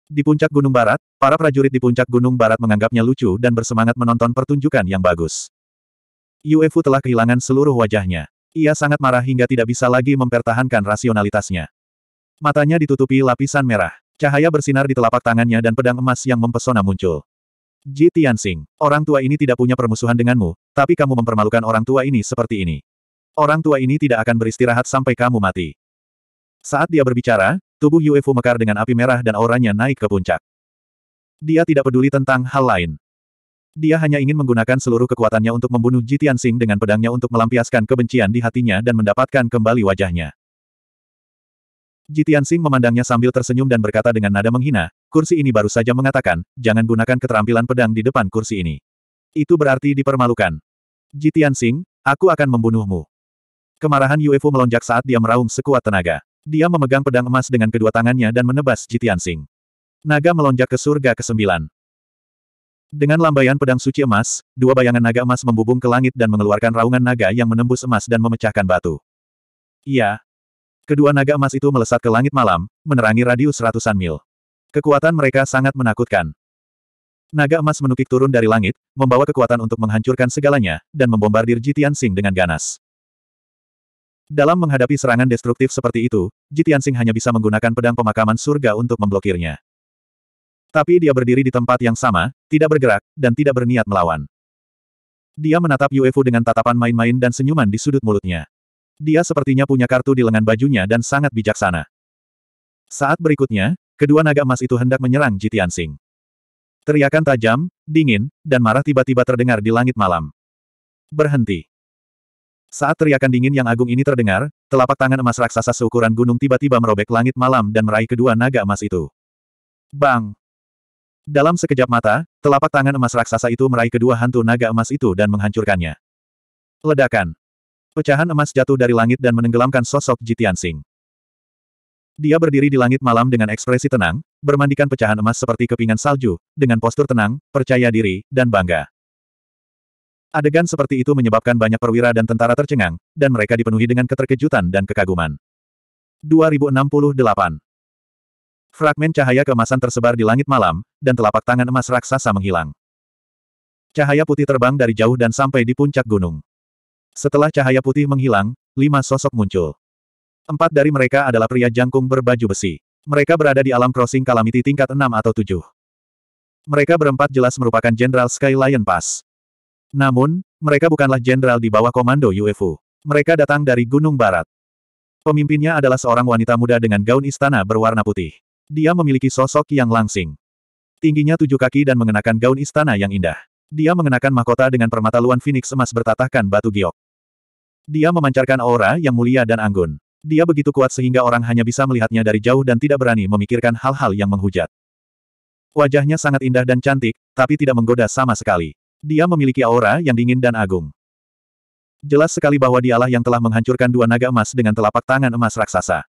A: Di puncak gunung barat, para prajurit di puncak gunung barat menganggapnya lucu dan bersemangat menonton pertunjukan yang bagus. UFO telah kehilangan seluruh wajahnya. Ia sangat marah hingga tidak bisa lagi mempertahankan rasionalitasnya. Matanya ditutupi lapisan merah. Cahaya bersinar di telapak tangannya dan pedang emas yang mempesona muncul. Ji Tianxing, orang tua ini tidak punya permusuhan denganmu, tapi kamu mempermalukan orang tua ini seperti ini. Orang tua ini tidak akan beristirahat sampai kamu mati. Saat dia berbicara, tubuh UFO mekar dengan api merah dan auranya naik ke puncak. Dia tidak peduli tentang hal lain. Dia hanya ingin menggunakan seluruh kekuatannya untuk membunuh Ji Tianxing dengan pedangnya untuk melampiaskan kebencian di hatinya dan mendapatkan kembali wajahnya. Jitian Sing memandangnya sambil tersenyum dan berkata dengan nada menghina, kursi ini baru saja mengatakan, jangan gunakan keterampilan pedang di depan kursi ini. Itu berarti dipermalukan. Jitian Sing, aku akan membunuhmu. Kemarahan UFO melonjak saat dia meraung sekuat tenaga. Dia memegang pedang emas dengan kedua tangannya dan menebas Jitian Sing. Naga melonjak ke surga kesembilan. Dengan lambaian pedang suci emas, dua bayangan naga emas membubung ke langit dan mengeluarkan raungan naga yang menembus emas dan memecahkan batu. Iya, Kedua naga emas itu melesat ke langit malam, menerangi radius ratusan mil. Kekuatan mereka sangat menakutkan. Naga emas menukik turun dari langit, membawa kekuatan untuk menghancurkan segalanya, dan membombardir Jitian Sing dengan ganas. Dalam menghadapi serangan destruktif seperti itu, Jitian Sing hanya bisa menggunakan pedang pemakaman surga untuk memblokirnya. Tapi dia berdiri di tempat yang sama, tidak bergerak, dan tidak berniat melawan. Dia menatap UFO dengan tatapan main-main dan senyuman di sudut mulutnya. Dia sepertinya punya kartu di lengan bajunya dan sangat bijaksana. Saat berikutnya, kedua naga emas itu hendak menyerang Jitian Sing. Teriakan tajam, dingin, dan marah tiba-tiba terdengar di langit malam. Berhenti. Saat teriakan dingin yang agung ini terdengar, telapak tangan emas raksasa seukuran gunung tiba-tiba merobek langit malam dan meraih kedua naga emas itu. Bang! Dalam sekejap mata, telapak tangan emas raksasa itu meraih kedua hantu naga emas itu dan menghancurkannya. Ledakan. Pecahan emas jatuh dari langit dan menenggelamkan sosok Jitian Sing. Dia berdiri di langit malam dengan ekspresi tenang, bermandikan pecahan emas seperti kepingan salju, dengan postur tenang, percaya diri, dan bangga. Adegan seperti itu menyebabkan banyak perwira dan tentara tercengang, dan mereka dipenuhi dengan keterkejutan dan kekaguman. 2068 Fragmen cahaya keemasan tersebar di langit malam, dan telapak tangan emas raksasa menghilang. Cahaya putih terbang dari jauh dan sampai di puncak gunung. Setelah cahaya putih menghilang, lima sosok muncul. Empat dari mereka adalah pria jangkung berbaju besi. Mereka berada di alam crossing calamity tingkat enam atau tujuh. Mereka berempat jelas merupakan Jenderal Skyline Pass. Namun, mereka bukanlah jenderal di bawah komando UFO. Mereka datang dari Gunung Barat. Pemimpinnya adalah seorang wanita muda dengan gaun istana berwarna putih. Dia memiliki sosok yang langsing. Tingginya tujuh kaki dan mengenakan gaun istana yang indah. Dia mengenakan mahkota dengan permata luan Phoenix emas bertatahkan batu giok. Dia memancarkan aura yang mulia dan anggun. Dia begitu kuat sehingga orang hanya bisa melihatnya dari jauh dan tidak berani memikirkan hal-hal yang menghujat. Wajahnya sangat indah dan cantik, tapi tidak menggoda sama sekali. Dia memiliki aura yang dingin dan agung. Jelas sekali bahwa dialah yang telah menghancurkan dua naga emas dengan telapak tangan emas raksasa.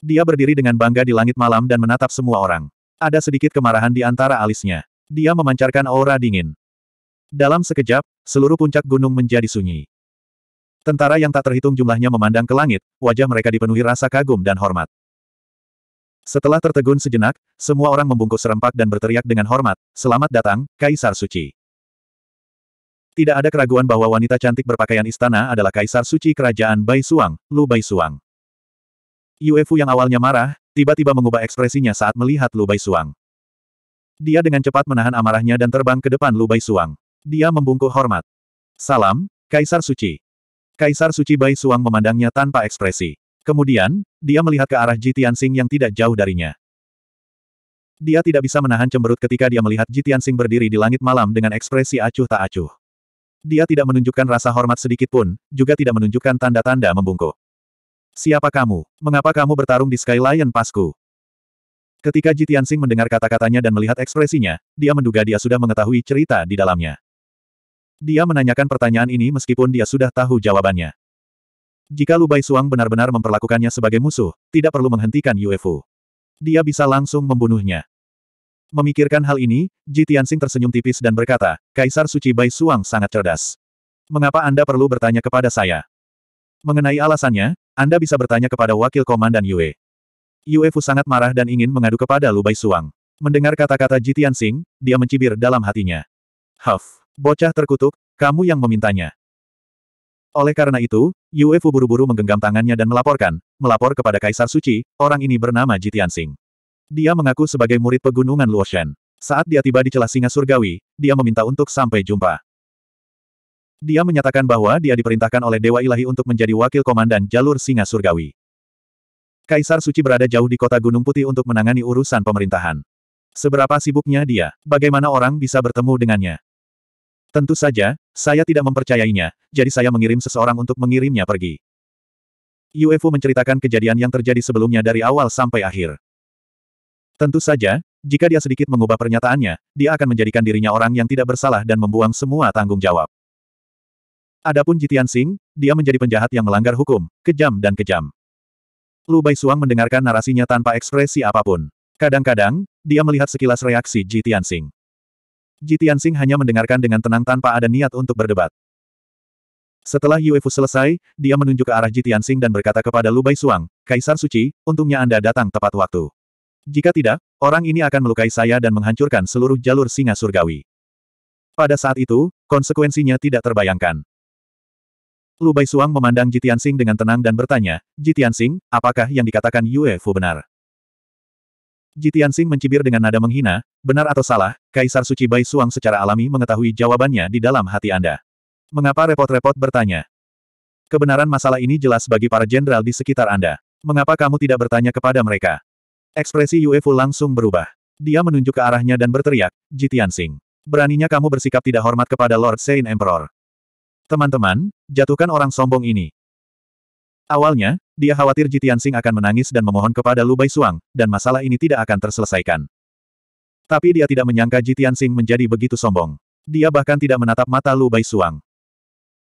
A: Dia berdiri dengan bangga di langit malam dan menatap semua orang. Ada sedikit kemarahan di antara alisnya. Dia memancarkan aura dingin. Dalam sekejap, seluruh puncak gunung menjadi sunyi. Tentara yang tak terhitung jumlahnya memandang ke langit, wajah mereka dipenuhi rasa kagum dan hormat. Setelah tertegun sejenak, semua orang membungkus serempak dan berteriak dengan hormat, Selamat datang, Kaisar Suci. Tidak ada keraguan bahwa wanita cantik berpakaian istana adalah Kaisar Suci Kerajaan Bai Suang, Lu Bai Suang. Yuefu yang awalnya marah, tiba-tiba mengubah ekspresinya saat melihat Lu Bai Suang. Dia dengan cepat menahan amarahnya dan terbang ke depan Lubai Suang. Dia membungkuk hormat. Salam, Kaisar Suci. Kaisar Suci Bai Suang memandangnya tanpa ekspresi. Kemudian, dia melihat ke arah Ji Tianxing yang tidak jauh darinya. Dia tidak bisa menahan cemberut ketika dia melihat Ji Tianxing berdiri di langit malam dengan ekspresi acuh tak acuh. Dia tidak menunjukkan rasa hormat sedikit pun, juga tidak menunjukkan tanda-tanda membungkuk. Siapa kamu? Mengapa kamu bertarung di Sky Lion pasku? Ketika Ji Tianxing mendengar kata-katanya dan melihat ekspresinya, dia menduga dia sudah mengetahui cerita di dalamnya. Dia menanyakan pertanyaan ini meskipun dia sudah tahu jawabannya. Jika Lubai Suang benar-benar memperlakukannya sebagai musuh, tidak perlu menghentikan UFO. Dia bisa langsung membunuhnya. Memikirkan hal ini, Ji Tianxing tersenyum tipis dan berkata, Kaisar Suci Bai Suang sangat cerdas. Mengapa Anda perlu bertanya kepada saya? Mengenai alasannya, Anda bisa bertanya kepada Wakil Komandan Yue. Yue Fu sangat marah dan ingin mengadu kepada Lu Suang. Mendengar kata-kata Ji Tianxing, dia mencibir dalam hatinya. Huff, bocah terkutuk, kamu yang memintanya. Oleh karena itu, Yue Fu buru-buru menggenggam tangannya dan melaporkan, melapor kepada Kaisar Suci, orang ini bernama Ji Tianxing. Dia mengaku sebagai murid pegunungan Luoshan. Saat dia tiba di celah singa surgawi, dia meminta untuk sampai jumpa. Dia menyatakan bahwa dia diperintahkan oleh Dewa Ilahi untuk menjadi wakil komandan jalur singa surgawi. Kaisar Suci berada jauh di kota Gunung Putih untuk menangani urusan pemerintahan. Seberapa sibuknya dia, bagaimana orang bisa bertemu dengannya? Tentu saja, saya tidak mempercayainya, jadi saya mengirim seseorang untuk mengirimnya pergi. UFO menceritakan kejadian yang terjadi sebelumnya dari awal sampai akhir. Tentu saja, jika dia sedikit mengubah pernyataannya, dia akan menjadikan dirinya orang yang tidak bersalah dan membuang semua tanggung jawab. Adapun Jitian Singh, dia menjadi penjahat yang melanggar hukum, kejam dan kejam. Lu Suang mendengarkan narasinya tanpa ekspresi apapun. Kadang-kadang, dia melihat sekilas reaksi Ji Tianxing. Ji Tianxing hanya mendengarkan dengan tenang tanpa ada niat untuk berdebat. Setelah Yuefu selesai, dia menunjuk ke arah Ji Tianxing dan berkata kepada Lu Suang, Kaisar Suci, untungnya Anda datang tepat waktu. Jika tidak, orang ini akan melukai saya dan menghancurkan seluruh jalur singa surgawi. Pada saat itu, konsekuensinya tidak terbayangkan. Lu Suang memandang Jitiansing dengan tenang dan bertanya, Jitiansing, apakah yang dikatakan UFO benar? Jitiansing mencibir dengan nada menghina, benar atau salah, Kaisar Suci Bai Suang secara alami mengetahui jawabannya di dalam hati Anda. Mengapa repot-repot bertanya? Kebenaran masalah ini jelas bagi para jenderal di sekitar Anda. Mengapa kamu tidak bertanya kepada mereka? Ekspresi UFO langsung berubah. Dia menunjuk ke arahnya dan berteriak, Jitiansing. Beraninya kamu bersikap tidak hormat kepada Lord Saint Emperor. Teman-teman, jatuhkan orang sombong ini. Awalnya, dia khawatir Sing akan menangis dan memohon kepada Lu Bai Suang, dan masalah ini tidak akan terselesaikan. Tapi dia tidak menyangka Sing menjadi begitu sombong. Dia bahkan tidak menatap mata Lu Bai Suang.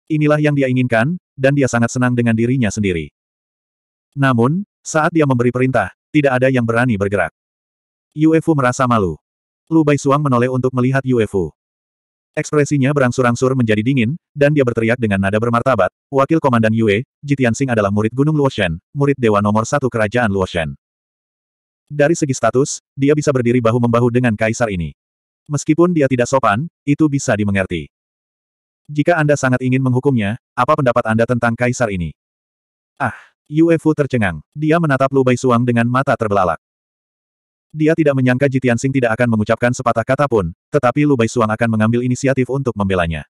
A: Inilah yang dia inginkan, dan dia sangat senang dengan dirinya sendiri. Namun, saat dia memberi perintah, tidak ada yang berani bergerak. Yuefu merasa malu. Lu Bai Suang menoleh untuk melihat Yuefu. Ekspresinya berangsur-angsur menjadi dingin, dan dia berteriak dengan nada bermartabat, Wakil Komandan Yue, Jitiansing adalah murid Gunung Luoshen, murid Dewa nomor satu Kerajaan Luoshen. Dari segi status, dia bisa berdiri bahu-membahu dengan kaisar ini. Meskipun dia tidak sopan, itu bisa dimengerti. Jika Anda sangat ingin menghukumnya, apa pendapat Anda tentang kaisar ini? Ah, Yue Fu tercengang. Dia menatap Lu Bai Suang dengan mata terbelalak. Dia tidak menyangka Jitian Sing tidak akan mengucapkan sepatah kata pun, tetapi Lu Suang akan mengambil inisiatif untuk membelanya.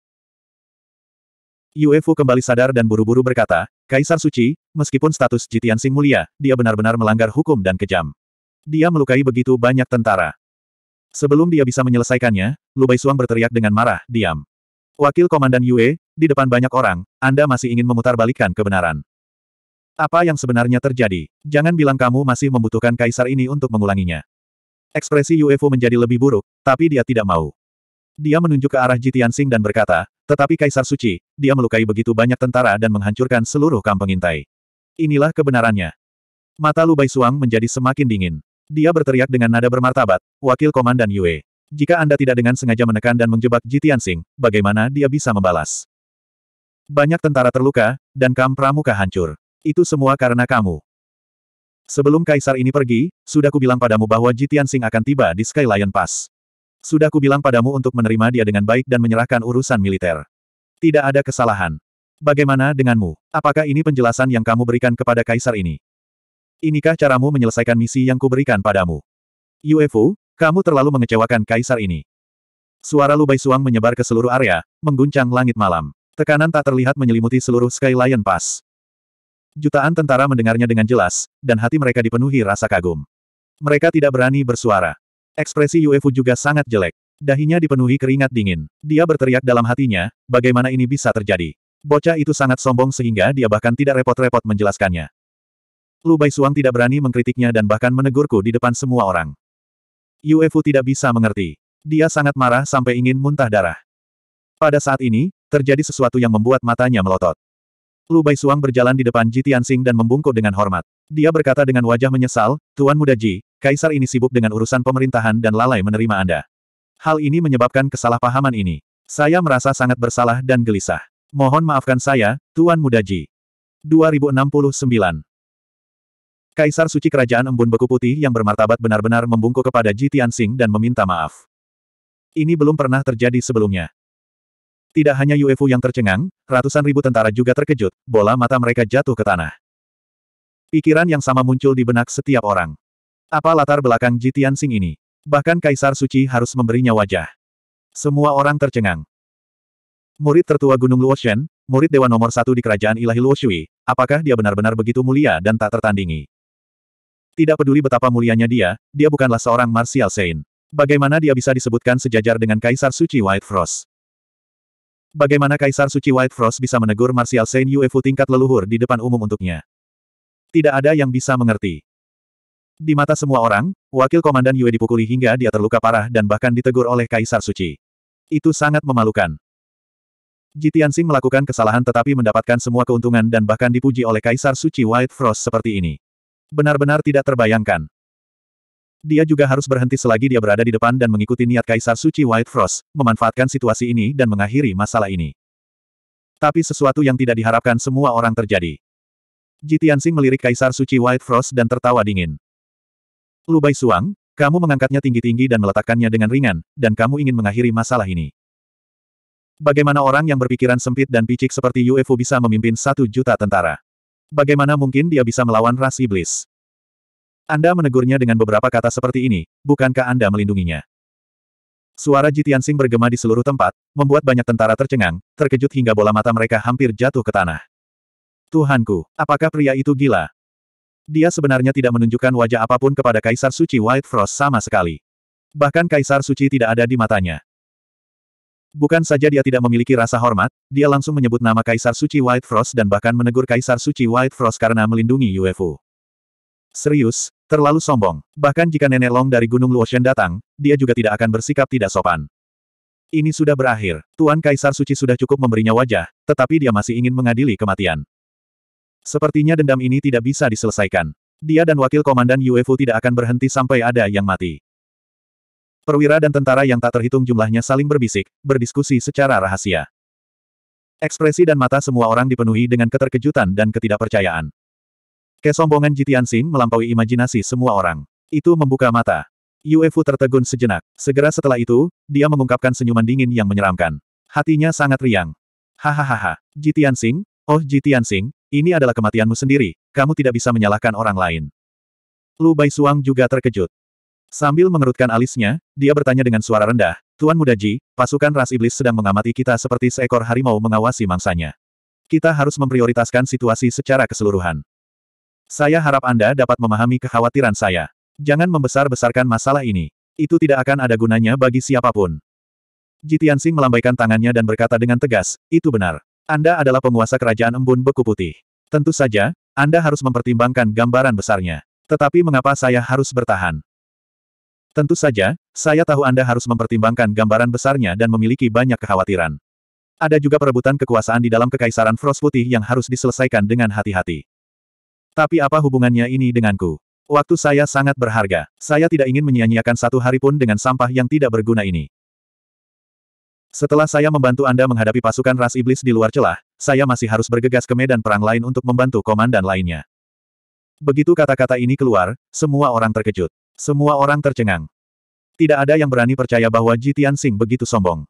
A: Yue Fu kembali sadar dan buru-buru berkata, Kaisar Suci, meskipun status Jitian Sing mulia, dia benar-benar melanggar hukum dan kejam. Dia melukai begitu banyak tentara. Sebelum dia bisa menyelesaikannya, Lu Suang berteriak dengan marah, diam. Wakil Komandan Yue, di depan banyak orang, Anda masih ingin memutarbalikkan kebenaran. Apa yang sebenarnya terjadi? Jangan bilang kamu masih membutuhkan kaisar ini untuk mengulanginya. Ekspresi UFO menjadi lebih buruk, tapi dia tidak mau. Dia menunjuk ke arah Jitiansing dan berkata, tetapi Kaisar Suci, dia melukai begitu banyak tentara dan menghancurkan seluruh kamp pengintai. Inilah kebenarannya. Mata Lu Suang menjadi semakin dingin. Dia berteriak dengan nada bermartabat, Wakil Komandan Yue. Jika Anda tidak dengan sengaja menekan dan menjebak Jitiansing, bagaimana dia bisa membalas? Banyak tentara terluka, dan kamp pramuka hancur. Itu semua karena kamu. Sebelum kaisar ini pergi, sudah kubilang padamu bahwa Jitian Sing akan tiba di Sky Lion Pass. Sudah kubilang padamu untuk menerima dia dengan baik dan menyerahkan urusan militer. Tidak ada kesalahan. Bagaimana denganmu? Apakah ini penjelasan yang kamu berikan kepada kaisar ini? Inikah caramu menyelesaikan misi yang kuberikan padamu? UFO, kamu terlalu mengecewakan kaisar ini. Suara Lubai Suang menyebar ke seluruh area, mengguncang langit malam. Tekanan tak terlihat menyelimuti seluruh Sky Lion Pass. Jutaan tentara mendengarnya dengan jelas, dan hati mereka dipenuhi rasa kagum. Mereka tidak berani bersuara. Ekspresi Yuefu juga sangat jelek. Dahinya dipenuhi keringat dingin. Dia berteriak dalam hatinya, bagaimana ini bisa terjadi. Bocah itu sangat sombong sehingga dia bahkan tidak repot-repot menjelaskannya. Lu Bai Suang tidak berani mengkritiknya dan bahkan menegurku di depan semua orang. Yuefu tidak bisa mengerti. Dia sangat marah sampai ingin muntah darah. Pada saat ini, terjadi sesuatu yang membuat matanya melotot. Lu Bai Suang berjalan di depan Ji Tianxing dan membungkuk dengan hormat. Dia berkata dengan wajah menyesal, Tuan Muda Ji, Kaisar ini sibuk dengan urusan pemerintahan dan lalai menerima Anda. Hal ini menyebabkan kesalahpahaman ini. Saya merasa sangat bersalah dan gelisah. Mohon maafkan saya, Tuan Muda Ji. 2069 Kaisar Suci Kerajaan Embun Beku Putih yang bermartabat benar-benar membungkuk kepada Ji Tianxing dan meminta maaf. Ini belum pernah terjadi sebelumnya. Tidak hanya UFO yang tercengang, ratusan ribu tentara juga terkejut, bola mata mereka jatuh ke tanah. Pikiran yang sama muncul di benak setiap orang. Apa latar belakang Jitian Sing ini? Bahkan Kaisar Suci harus memberinya wajah. Semua orang tercengang. Murid tertua Gunung Luoshen, murid dewa nomor satu di kerajaan ilahi Luoshui, apakah dia benar-benar begitu mulia dan tak tertandingi? Tidak peduli betapa mulianya dia, dia bukanlah seorang Martial Saint. Bagaimana dia bisa disebutkan sejajar dengan Kaisar Suci White Frost? Bagaimana Kaisar Suci White Frost bisa menegur Martial Saint Yuefu tingkat leluhur di depan umum untuknya? Tidak ada yang bisa mengerti. Di mata semua orang, wakil komandan Yue dipukuli hingga dia terluka parah dan bahkan ditegur oleh Kaisar Suci. Itu sangat memalukan. Jitiansing melakukan kesalahan tetapi mendapatkan semua keuntungan dan bahkan dipuji oleh Kaisar Suci White Frost seperti ini. Benar-benar tidak terbayangkan. Dia juga harus berhenti selagi dia berada di depan dan mengikuti niat Kaisar Suci White Frost, memanfaatkan situasi ini dan mengakhiri masalah ini. Tapi sesuatu yang tidak diharapkan semua orang terjadi. Jitiansing melirik Kaisar Suci White Frost dan tertawa dingin. Lubai Suang, kamu mengangkatnya tinggi-tinggi dan meletakkannya dengan ringan, dan kamu ingin mengakhiri masalah ini. Bagaimana orang yang berpikiran sempit dan picik seperti UFO bisa memimpin satu juta tentara? Bagaimana mungkin dia bisa melawan ras iblis? Anda menegurnya dengan beberapa kata seperti ini, bukankah Anda melindunginya? Suara Jitian Sing bergema di seluruh tempat, membuat banyak tentara tercengang, terkejut hingga bola mata mereka hampir jatuh ke tanah. Tuhanku, apakah pria itu gila? Dia sebenarnya tidak menunjukkan wajah apapun kepada Kaisar Suci White Frost sama sekali. Bahkan Kaisar Suci tidak ada di matanya. Bukan saja dia tidak memiliki rasa hormat, dia langsung menyebut nama Kaisar Suci White Frost dan bahkan menegur Kaisar Suci White Frost karena melindungi UFO. Serius, terlalu sombong. Bahkan jika Nenek Long dari Gunung Luoshen datang, dia juga tidak akan bersikap tidak sopan. Ini sudah berakhir. Tuan Kaisar Suci sudah cukup memberinya wajah, tetapi dia masih ingin mengadili kematian. Sepertinya dendam ini tidak bisa diselesaikan. Dia dan wakil komandan UFO tidak akan berhenti sampai ada yang mati. Perwira dan tentara yang tak terhitung jumlahnya saling berbisik, berdiskusi secara rahasia. Ekspresi dan mata semua orang dipenuhi dengan keterkejutan dan ketidakpercayaan. Kesombongan Jitian Xing melampaui imajinasi semua orang. Itu membuka mata. Yue tertegun sejenak. Segera setelah itu, dia mengungkapkan senyuman dingin yang menyeramkan. Hatinya sangat riang. Hahaha, Jitian Xing, oh Jitian Xing, ini adalah kematianmu sendiri, kamu tidak bisa menyalahkan orang lain. Lu Bai Suang juga terkejut. Sambil mengerutkan alisnya, dia bertanya dengan suara rendah, Tuan Muda Ji, pasukan ras iblis sedang mengamati kita seperti seekor harimau mengawasi mangsanya. Kita harus memprioritaskan situasi secara keseluruhan. Saya harap Anda dapat memahami kekhawatiran saya. Jangan membesar-besarkan masalah ini. Itu tidak akan ada gunanya bagi siapapun. Jitian Jitiansing melambaikan tangannya dan berkata dengan tegas, itu benar. Anda adalah penguasa kerajaan embun beku putih. Tentu saja, Anda harus mempertimbangkan gambaran besarnya. Tetapi mengapa saya harus bertahan? Tentu saja, saya tahu Anda harus mempertimbangkan gambaran besarnya dan memiliki banyak kekhawatiran. Ada juga perebutan kekuasaan di dalam kekaisaran Frost Putih yang harus diselesaikan dengan hati-hati. Tapi apa hubungannya ini denganku? Waktu saya sangat berharga. Saya tidak ingin menyia-nyiakan satu hari pun dengan sampah yang tidak berguna ini. Setelah saya membantu Anda menghadapi pasukan ras iblis di luar celah, saya masih harus bergegas ke medan perang lain untuk membantu komandan lainnya. Begitu kata-kata ini keluar, semua orang terkejut. Semua orang tercengang. Tidak ada yang berani percaya bahwa Jitian Sing begitu sombong.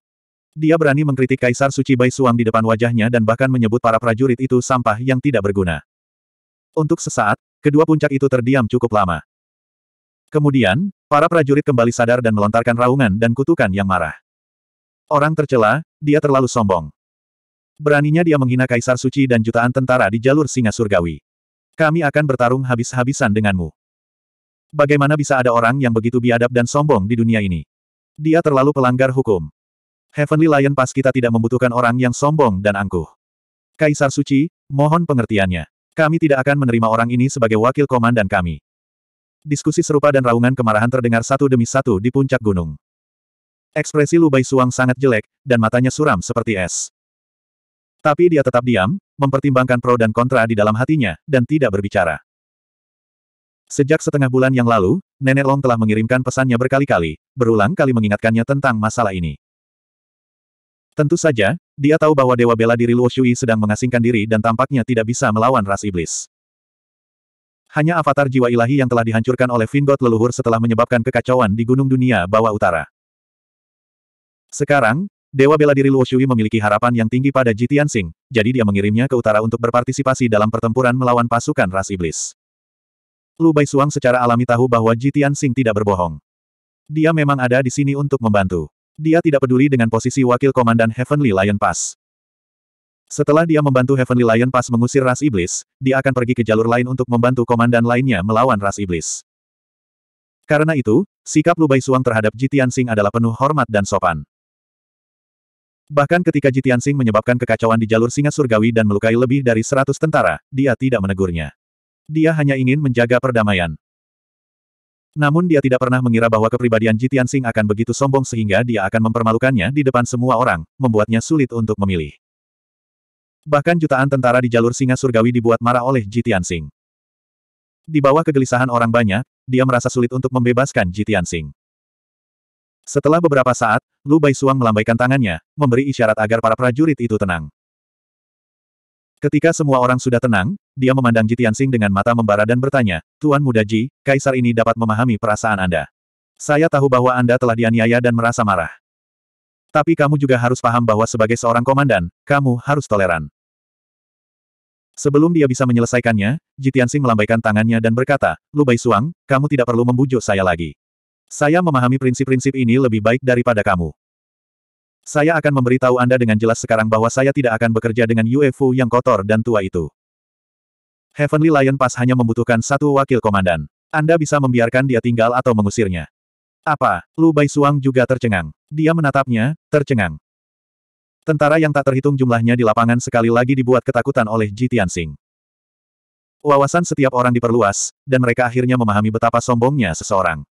A: Dia berani mengkritik Kaisar Suci Bai Suang di depan wajahnya dan bahkan menyebut para prajurit itu sampah yang tidak berguna. Untuk sesaat, kedua puncak itu terdiam cukup lama. Kemudian, para prajurit kembali sadar dan melontarkan raungan dan kutukan yang marah. Orang tercela, dia terlalu sombong. Beraninya dia menghina Kaisar Suci dan jutaan tentara di jalur singa surgawi. Kami akan bertarung habis-habisan denganmu. Bagaimana bisa ada orang yang begitu biadab dan sombong di dunia ini? Dia terlalu pelanggar hukum. Heavenly Lion pas kita tidak membutuhkan orang yang sombong dan angkuh. Kaisar Suci, mohon pengertiannya. Kami tidak akan menerima orang ini sebagai wakil komandan kami. Diskusi serupa dan raungan kemarahan terdengar satu demi satu di puncak gunung. Ekspresi Lubai Suang sangat jelek, dan matanya suram seperti es. Tapi dia tetap diam, mempertimbangkan pro dan kontra di dalam hatinya, dan tidak berbicara. Sejak setengah bulan yang lalu, Nenek Long telah mengirimkan pesannya berkali-kali, berulang kali mengingatkannya tentang masalah ini. Tentu saja, dia tahu bahwa Dewa Bela Diri Luo Shui sedang mengasingkan diri dan tampaknya tidak bisa melawan ras iblis. Hanya avatar jiwa ilahi yang telah dihancurkan oleh Vingot leluhur setelah menyebabkan kekacauan di Gunung Dunia Bawah Utara. Sekarang, Dewa Bela Diri Luo Shui memiliki harapan yang tinggi pada Jitian Tianxing, jadi dia mengirimnya ke utara untuk berpartisipasi dalam pertempuran melawan pasukan ras iblis. Lu Bai Suang secara alami tahu bahwa Jitian Tianxing tidak berbohong. Dia memang ada di sini untuk membantu. Dia tidak peduli dengan posisi wakil komandan Heavenly Lion Pass. Setelah dia membantu Heavenly Lion Pass mengusir ras iblis, dia akan pergi ke jalur lain untuk membantu komandan lainnya melawan ras iblis. Karena itu, sikap Lu Suang terhadap Jitian Sing adalah penuh hormat dan sopan. Bahkan ketika Jitian Sing menyebabkan kekacauan di jalur singa surgawi dan melukai lebih dari seratus tentara, dia tidak menegurnya. Dia hanya ingin menjaga perdamaian. Namun dia tidak pernah mengira bahwa kepribadian Jitian Sing akan begitu sombong sehingga dia akan mempermalukannya di depan semua orang, membuatnya sulit untuk memilih. Bahkan jutaan tentara di jalur singa surgawi dibuat marah oleh Jitian Sing. Di bawah kegelisahan orang banyak, dia merasa sulit untuk membebaskan Jitian Sing. Setelah beberapa saat, Lu Suang melambaikan tangannya, memberi isyarat agar para prajurit itu tenang. Ketika semua orang sudah tenang, dia memandang Jitiansing dengan mata membara dan bertanya, Tuan Muda Ji, kaisar ini dapat memahami perasaan Anda. Saya tahu bahwa Anda telah dianiaya dan merasa marah. Tapi kamu juga harus paham bahwa sebagai seorang komandan, kamu harus toleran. Sebelum dia bisa menyelesaikannya, Jitiansing melambaikan tangannya dan berkata, Lu Bai Suang, kamu tidak perlu membujuk saya lagi. Saya memahami prinsip-prinsip ini lebih baik daripada kamu. Saya akan memberitahu Anda dengan jelas sekarang bahwa saya tidak akan bekerja dengan UFO yang kotor dan tua itu. Heavenly Lion Pass hanya membutuhkan satu wakil komandan. Anda bisa membiarkan dia tinggal atau mengusirnya. Apa? Lu Bai Suang juga tercengang. Dia menatapnya, tercengang. Tentara yang tak terhitung jumlahnya di lapangan sekali lagi dibuat ketakutan oleh Ji Tianxing. Wawasan setiap orang diperluas, dan mereka akhirnya memahami betapa sombongnya seseorang.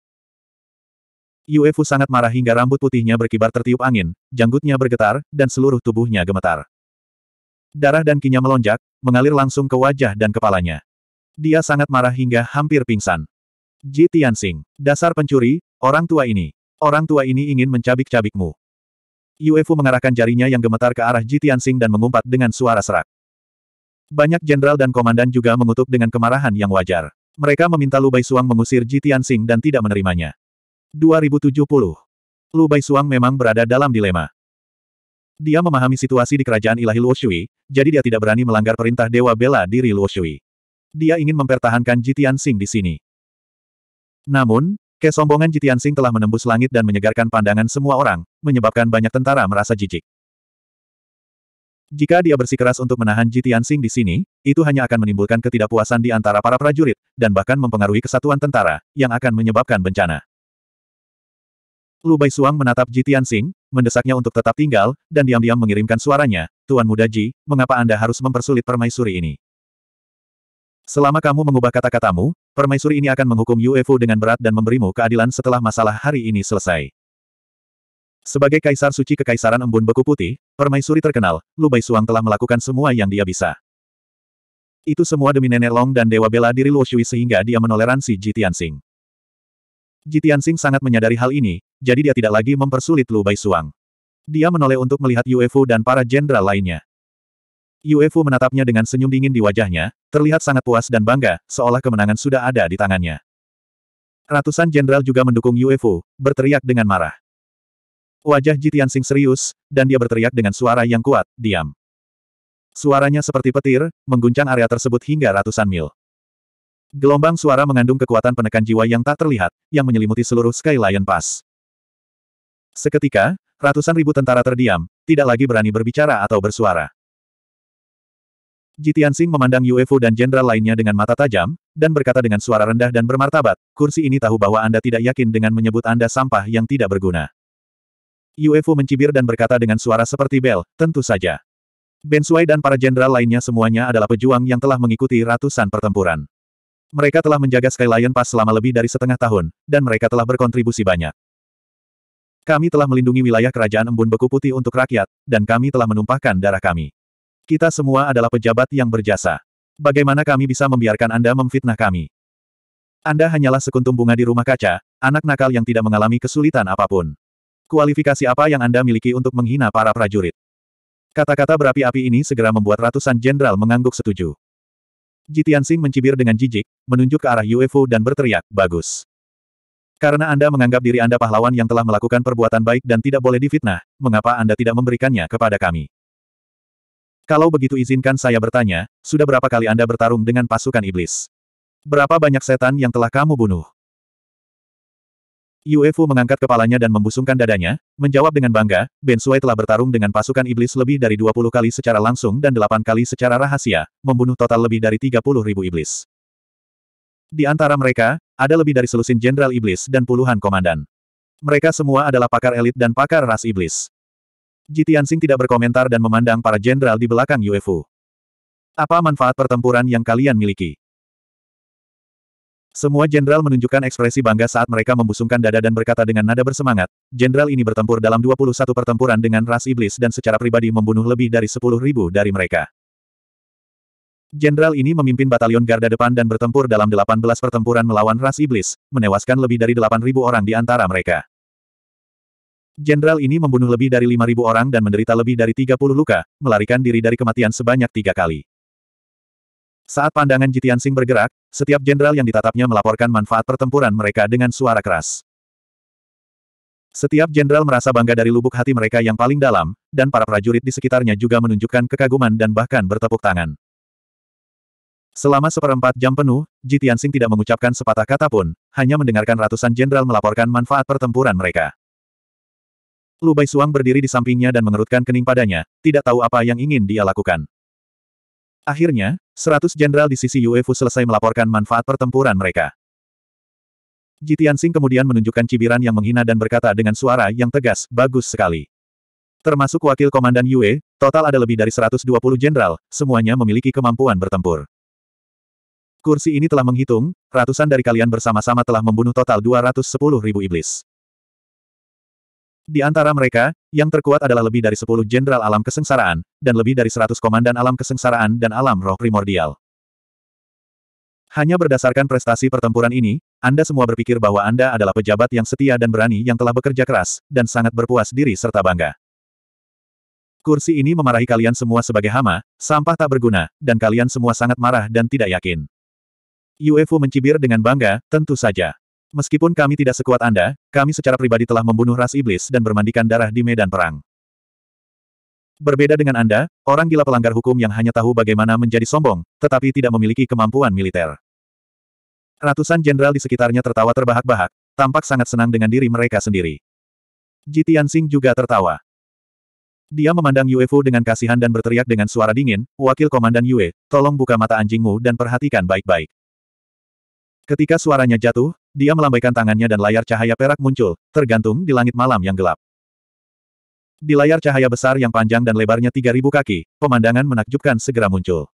A: Yue sangat marah hingga rambut putihnya berkibar tertiup angin, janggutnya bergetar, dan seluruh tubuhnya gemetar. Darah dan kinya melonjak, mengalir langsung ke wajah dan kepalanya. Dia sangat marah hingga hampir pingsan. Ji Tianxing, dasar pencuri, orang tua ini. Orang tua ini ingin mencabik-cabikmu. Yuefu mengarahkan jarinya yang gemetar ke arah Ji Tianxing dan mengumpat dengan suara serak. Banyak jenderal dan komandan juga mengutuk dengan kemarahan yang wajar. Mereka meminta Lu Baisuang mengusir Ji Tianxing dan tidak menerimanya. 2070. Lu Baisuang memang berada dalam dilema. Dia memahami situasi di kerajaan ilahi Luo jadi dia tidak berani melanggar perintah Dewa Bela diri Luo Dia ingin mempertahankan Jitian Sing di sini. Namun, kesombongan Jitian Sing telah menembus langit dan menyegarkan pandangan semua orang, menyebabkan banyak tentara merasa jijik. Jika dia bersikeras untuk menahan Jitian Sing di sini, itu hanya akan menimbulkan ketidakpuasan di antara para prajurit, dan bahkan mempengaruhi kesatuan tentara, yang akan menyebabkan bencana. Lu Bai Suang menatap Ji Tianxing, mendesaknya untuk tetap tinggal, dan diam-diam mengirimkan suaranya, Tuan Muda Ji, mengapa Anda harus mempersulit permaisuri ini? Selama kamu mengubah kata-katamu, permaisuri ini akan menghukum UFO dengan berat dan memberimu keadilan setelah masalah hari ini selesai. Sebagai kaisar suci kekaisaran embun beku putih, permaisuri terkenal, Lu Bai Suang telah melakukan semua yang dia bisa. Itu semua demi Nenek Long dan Dewa Bela diri Luo Shui sehingga dia menoleransi Ji Tianxing. Jitian Sing sangat menyadari hal ini, jadi dia tidak lagi mempersulit Lu Bai Suang. Dia menoleh untuk melihat UFO dan para jenderal lainnya. UFO menatapnya dengan senyum dingin di wajahnya, terlihat sangat puas dan bangga, seolah kemenangan sudah ada di tangannya. Ratusan jenderal juga mendukung UFO, berteriak dengan marah. Wajah Jitian Sing serius, dan dia berteriak dengan suara yang kuat, diam. Suaranya seperti petir, mengguncang area tersebut hingga ratusan mil. Gelombang suara mengandung kekuatan penekan jiwa yang tak terlihat, yang menyelimuti seluruh Skyline Pass. Seketika, ratusan ribu tentara terdiam, tidak lagi berani berbicara atau bersuara. Jitian Singh memandang UFO dan jenderal lainnya dengan mata tajam, dan berkata dengan suara rendah dan bermartabat, kursi ini tahu bahwa Anda tidak yakin dengan menyebut Anda sampah yang tidak berguna. UFO mencibir dan berkata dengan suara seperti bel, tentu saja. Ben Sui dan para jenderal lainnya semuanya adalah pejuang yang telah mengikuti ratusan pertempuran. Mereka telah menjaga Skylion Pass selama lebih dari setengah tahun, dan mereka telah berkontribusi banyak. Kami telah melindungi wilayah kerajaan embun beku putih untuk rakyat, dan kami telah menumpahkan darah kami. Kita semua adalah pejabat yang berjasa. Bagaimana kami bisa membiarkan Anda memfitnah kami? Anda hanyalah sekuntum bunga di rumah kaca, anak nakal yang tidak mengalami kesulitan apapun. Kualifikasi apa yang Anda miliki untuk menghina para prajurit? Kata-kata berapi-api ini segera membuat ratusan jenderal mengangguk setuju. Jitian Jitiansing mencibir dengan jijik, menunjuk ke arah UFO dan berteriak, bagus. Karena Anda menganggap diri Anda pahlawan yang telah melakukan perbuatan baik dan tidak boleh difitnah, mengapa Anda tidak memberikannya kepada kami? Kalau begitu izinkan saya bertanya, sudah berapa kali Anda bertarung dengan pasukan iblis? Berapa banyak setan yang telah kamu bunuh? Yuefu mengangkat kepalanya dan membusungkan dadanya, menjawab dengan bangga, Ben Sui telah bertarung dengan pasukan iblis lebih dari 20 kali secara langsung dan 8 kali secara rahasia, membunuh total lebih dari 30 ribu iblis. Di antara mereka, ada lebih dari selusin jenderal iblis dan puluhan komandan. Mereka semua adalah pakar elit dan pakar ras iblis. Jitiansing tidak berkomentar dan memandang para jenderal di belakang UFO. Apa manfaat pertempuran yang kalian miliki? Semua jenderal menunjukkan ekspresi bangga saat mereka membusungkan dada dan berkata dengan nada bersemangat, jenderal ini bertempur dalam 21 pertempuran dengan ras iblis dan secara pribadi membunuh lebih dari ribu dari mereka. Jenderal ini memimpin batalion garda depan dan bertempur dalam 18 pertempuran melawan ras iblis, menewaskan lebih dari ribu orang di antara mereka. Jenderal ini membunuh lebih dari 5.000 orang dan menderita lebih dari 30 luka, melarikan diri dari kematian sebanyak tiga kali. Saat pandangan Jitian Sing bergerak, setiap jenderal yang ditatapnya melaporkan manfaat pertempuran mereka dengan suara keras. Setiap jenderal merasa bangga dari lubuk hati mereka yang paling dalam, dan para prajurit di sekitarnya juga menunjukkan kekaguman dan bahkan bertepuk tangan. Selama seperempat jam penuh, Jitian Sing tidak mengucapkan sepatah kata pun, hanya mendengarkan ratusan jenderal melaporkan manfaat pertempuran mereka. Lubai Suang berdiri di sampingnya dan mengerutkan kening padanya, tidak tahu apa yang ingin dia lakukan. Akhirnya, 100 jenderal di sisi Yue Fu selesai melaporkan manfaat pertempuran mereka. Jitiansing kemudian menunjukkan cibiran yang menghina dan berkata dengan suara yang tegas, bagus sekali. Termasuk wakil komandan Yue, total ada lebih dari 120 jenderal, semuanya memiliki kemampuan bertempur. Kursi ini telah menghitung, ratusan dari kalian bersama-sama telah membunuh total 210 ribu iblis. Di antara mereka, yang terkuat adalah lebih dari 10 jenderal alam kesengsaraan, dan lebih dari 100 komandan alam kesengsaraan dan alam roh primordial. Hanya berdasarkan prestasi pertempuran ini, Anda semua berpikir bahwa Anda adalah pejabat yang setia dan berani yang telah bekerja keras, dan sangat berpuas diri serta bangga. Kursi ini memarahi kalian semua sebagai hama, sampah tak berguna, dan kalian semua sangat marah dan tidak yakin. UFO mencibir dengan bangga, tentu saja. Meskipun kami tidak sekuat Anda, kami secara pribadi telah membunuh ras iblis dan bermandikan darah di medan perang. Berbeda dengan Anda, orang gila pelanggar hukum yang hanya tahu bagaimana menjadi sombong, tetapi tidak memiliki kemampuan militer. Ratusan jenderal di sekitarnya tertawa terbahak-bahak, tampak sangat senang dengan diri mereka sendiri. Jitian Tianxing juga tertawa. Dia memandang Yue dengan kasihan dan berteriak dengan suara dingin, Wakil Komandan Yue, tolong buka mata anjingmu dan perhatikan baik-baik. Ketika suaranya jatuh, dia melambaikan tangannya dan layar cahaya perak muncul, tergantung di langit malam yang gelap. Di layar cahaya besar yang panjang dan lebarnya 3000 kaki, pemandangan menakjubkan segera muncul.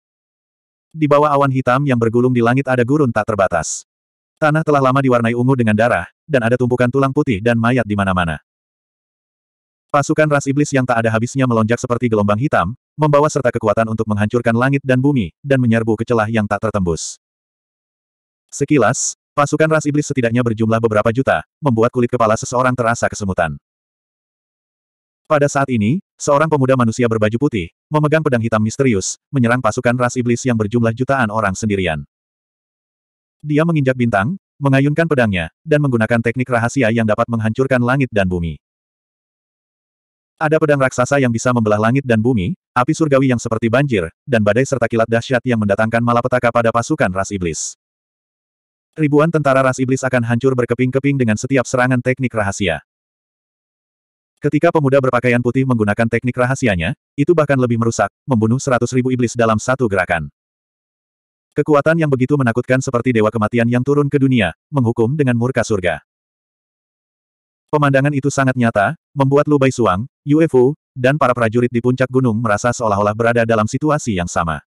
A: Di bawah awan hitam yang bergulung di langit ada gurun tak terbatas. Tanah telah lama diwarnai ungu dengan darah, dan ada tumpukan tulang putih dan mayat di mana-mana. Pasukan ras iblis yang tak ada habisnya melonjak seperti gelombang hitam, membawa serta kekuatan untuk menghancurkan langit dan bumi, dan menyerbu ke celah yang tak tertembus. Sekilas, Pasukan ras iblis setidaknya berjumlah beberapa juta, membuat kulit kepala seseorang terasa kesemutan. Pada saat ini, seorang pemuda manusia berbaju putih, memegang pedang hitam misterius, menyerang pasukan ras iblis yang berjumlah jutaan orang sendirian. Dia menginjak bintang, mengayunkan pedangnya, dan menggunakan teknik rahasia yang dapat menghancurkan langit dan bumi. Ada pedang raksasa yang bisa membelah langit dan bumi, api surgawi yang seperti banjir, dan badai serta kilat dahsyat yang mendatangkan malapetaka pada pasukan ras iblis. Ribuan tentara ras iblis akan hancur berkeping-keping dengan setiap serangan teknik rahasia. Ketika pemuda berpakaian putih menggunakan teknik rahasianya, itu bahkan lebih merusak, membunuh seratus ribu iblis dalam satu gerakan. Kekuatan yang begitu menakutkan seperti dewa kematian yang turun ke dunia, menghukum dengan murka surga. Pemandangan itu sangat nyata, membuat Lubai Suang, UFO, dan para prajurit di puncak gunung merasa seolah-olah berada dalam situasi yang sama.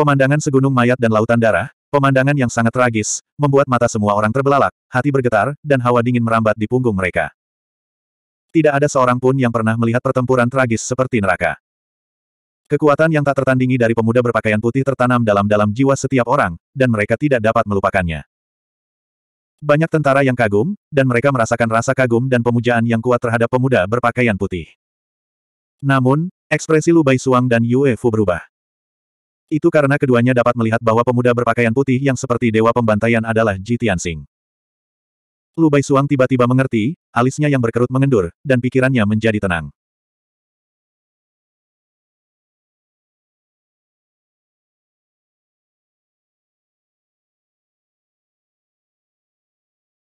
A: Pemandangan segunung mayat dan lautan darah, Pemandangan yang sangat tragis, membuat mata semua orang terbelalak, hati bergetar, dan hawa dingin merambat di punggung mereka. Tidak ada seorang pun yang pernah melihat pertempuran tragis seperti neraka. Kekuatan yang tak tertandingi dari pemuda berpakaian putih tertanam dalam-dalam jiwa setiap orang, dan mereka tidak dapat melupakannya. Banyak tentara yang kagum, dan mereka merasakan rasa kagum dan pemujaan yang kuat terhadap pemuda berpakaian putih. Namun, ekspresi Lu Bai Suang dan Yue Fu berubah. Itu karena keduanya dapat melihat bahwa pemuda berpakaian putih yang seperti dewa pembantaian adalah Ji Tianxing. Lu Suang tiba-tiba mengerti, alisnya yang berkerut mengendur, dan pikirannya menjadi tenang.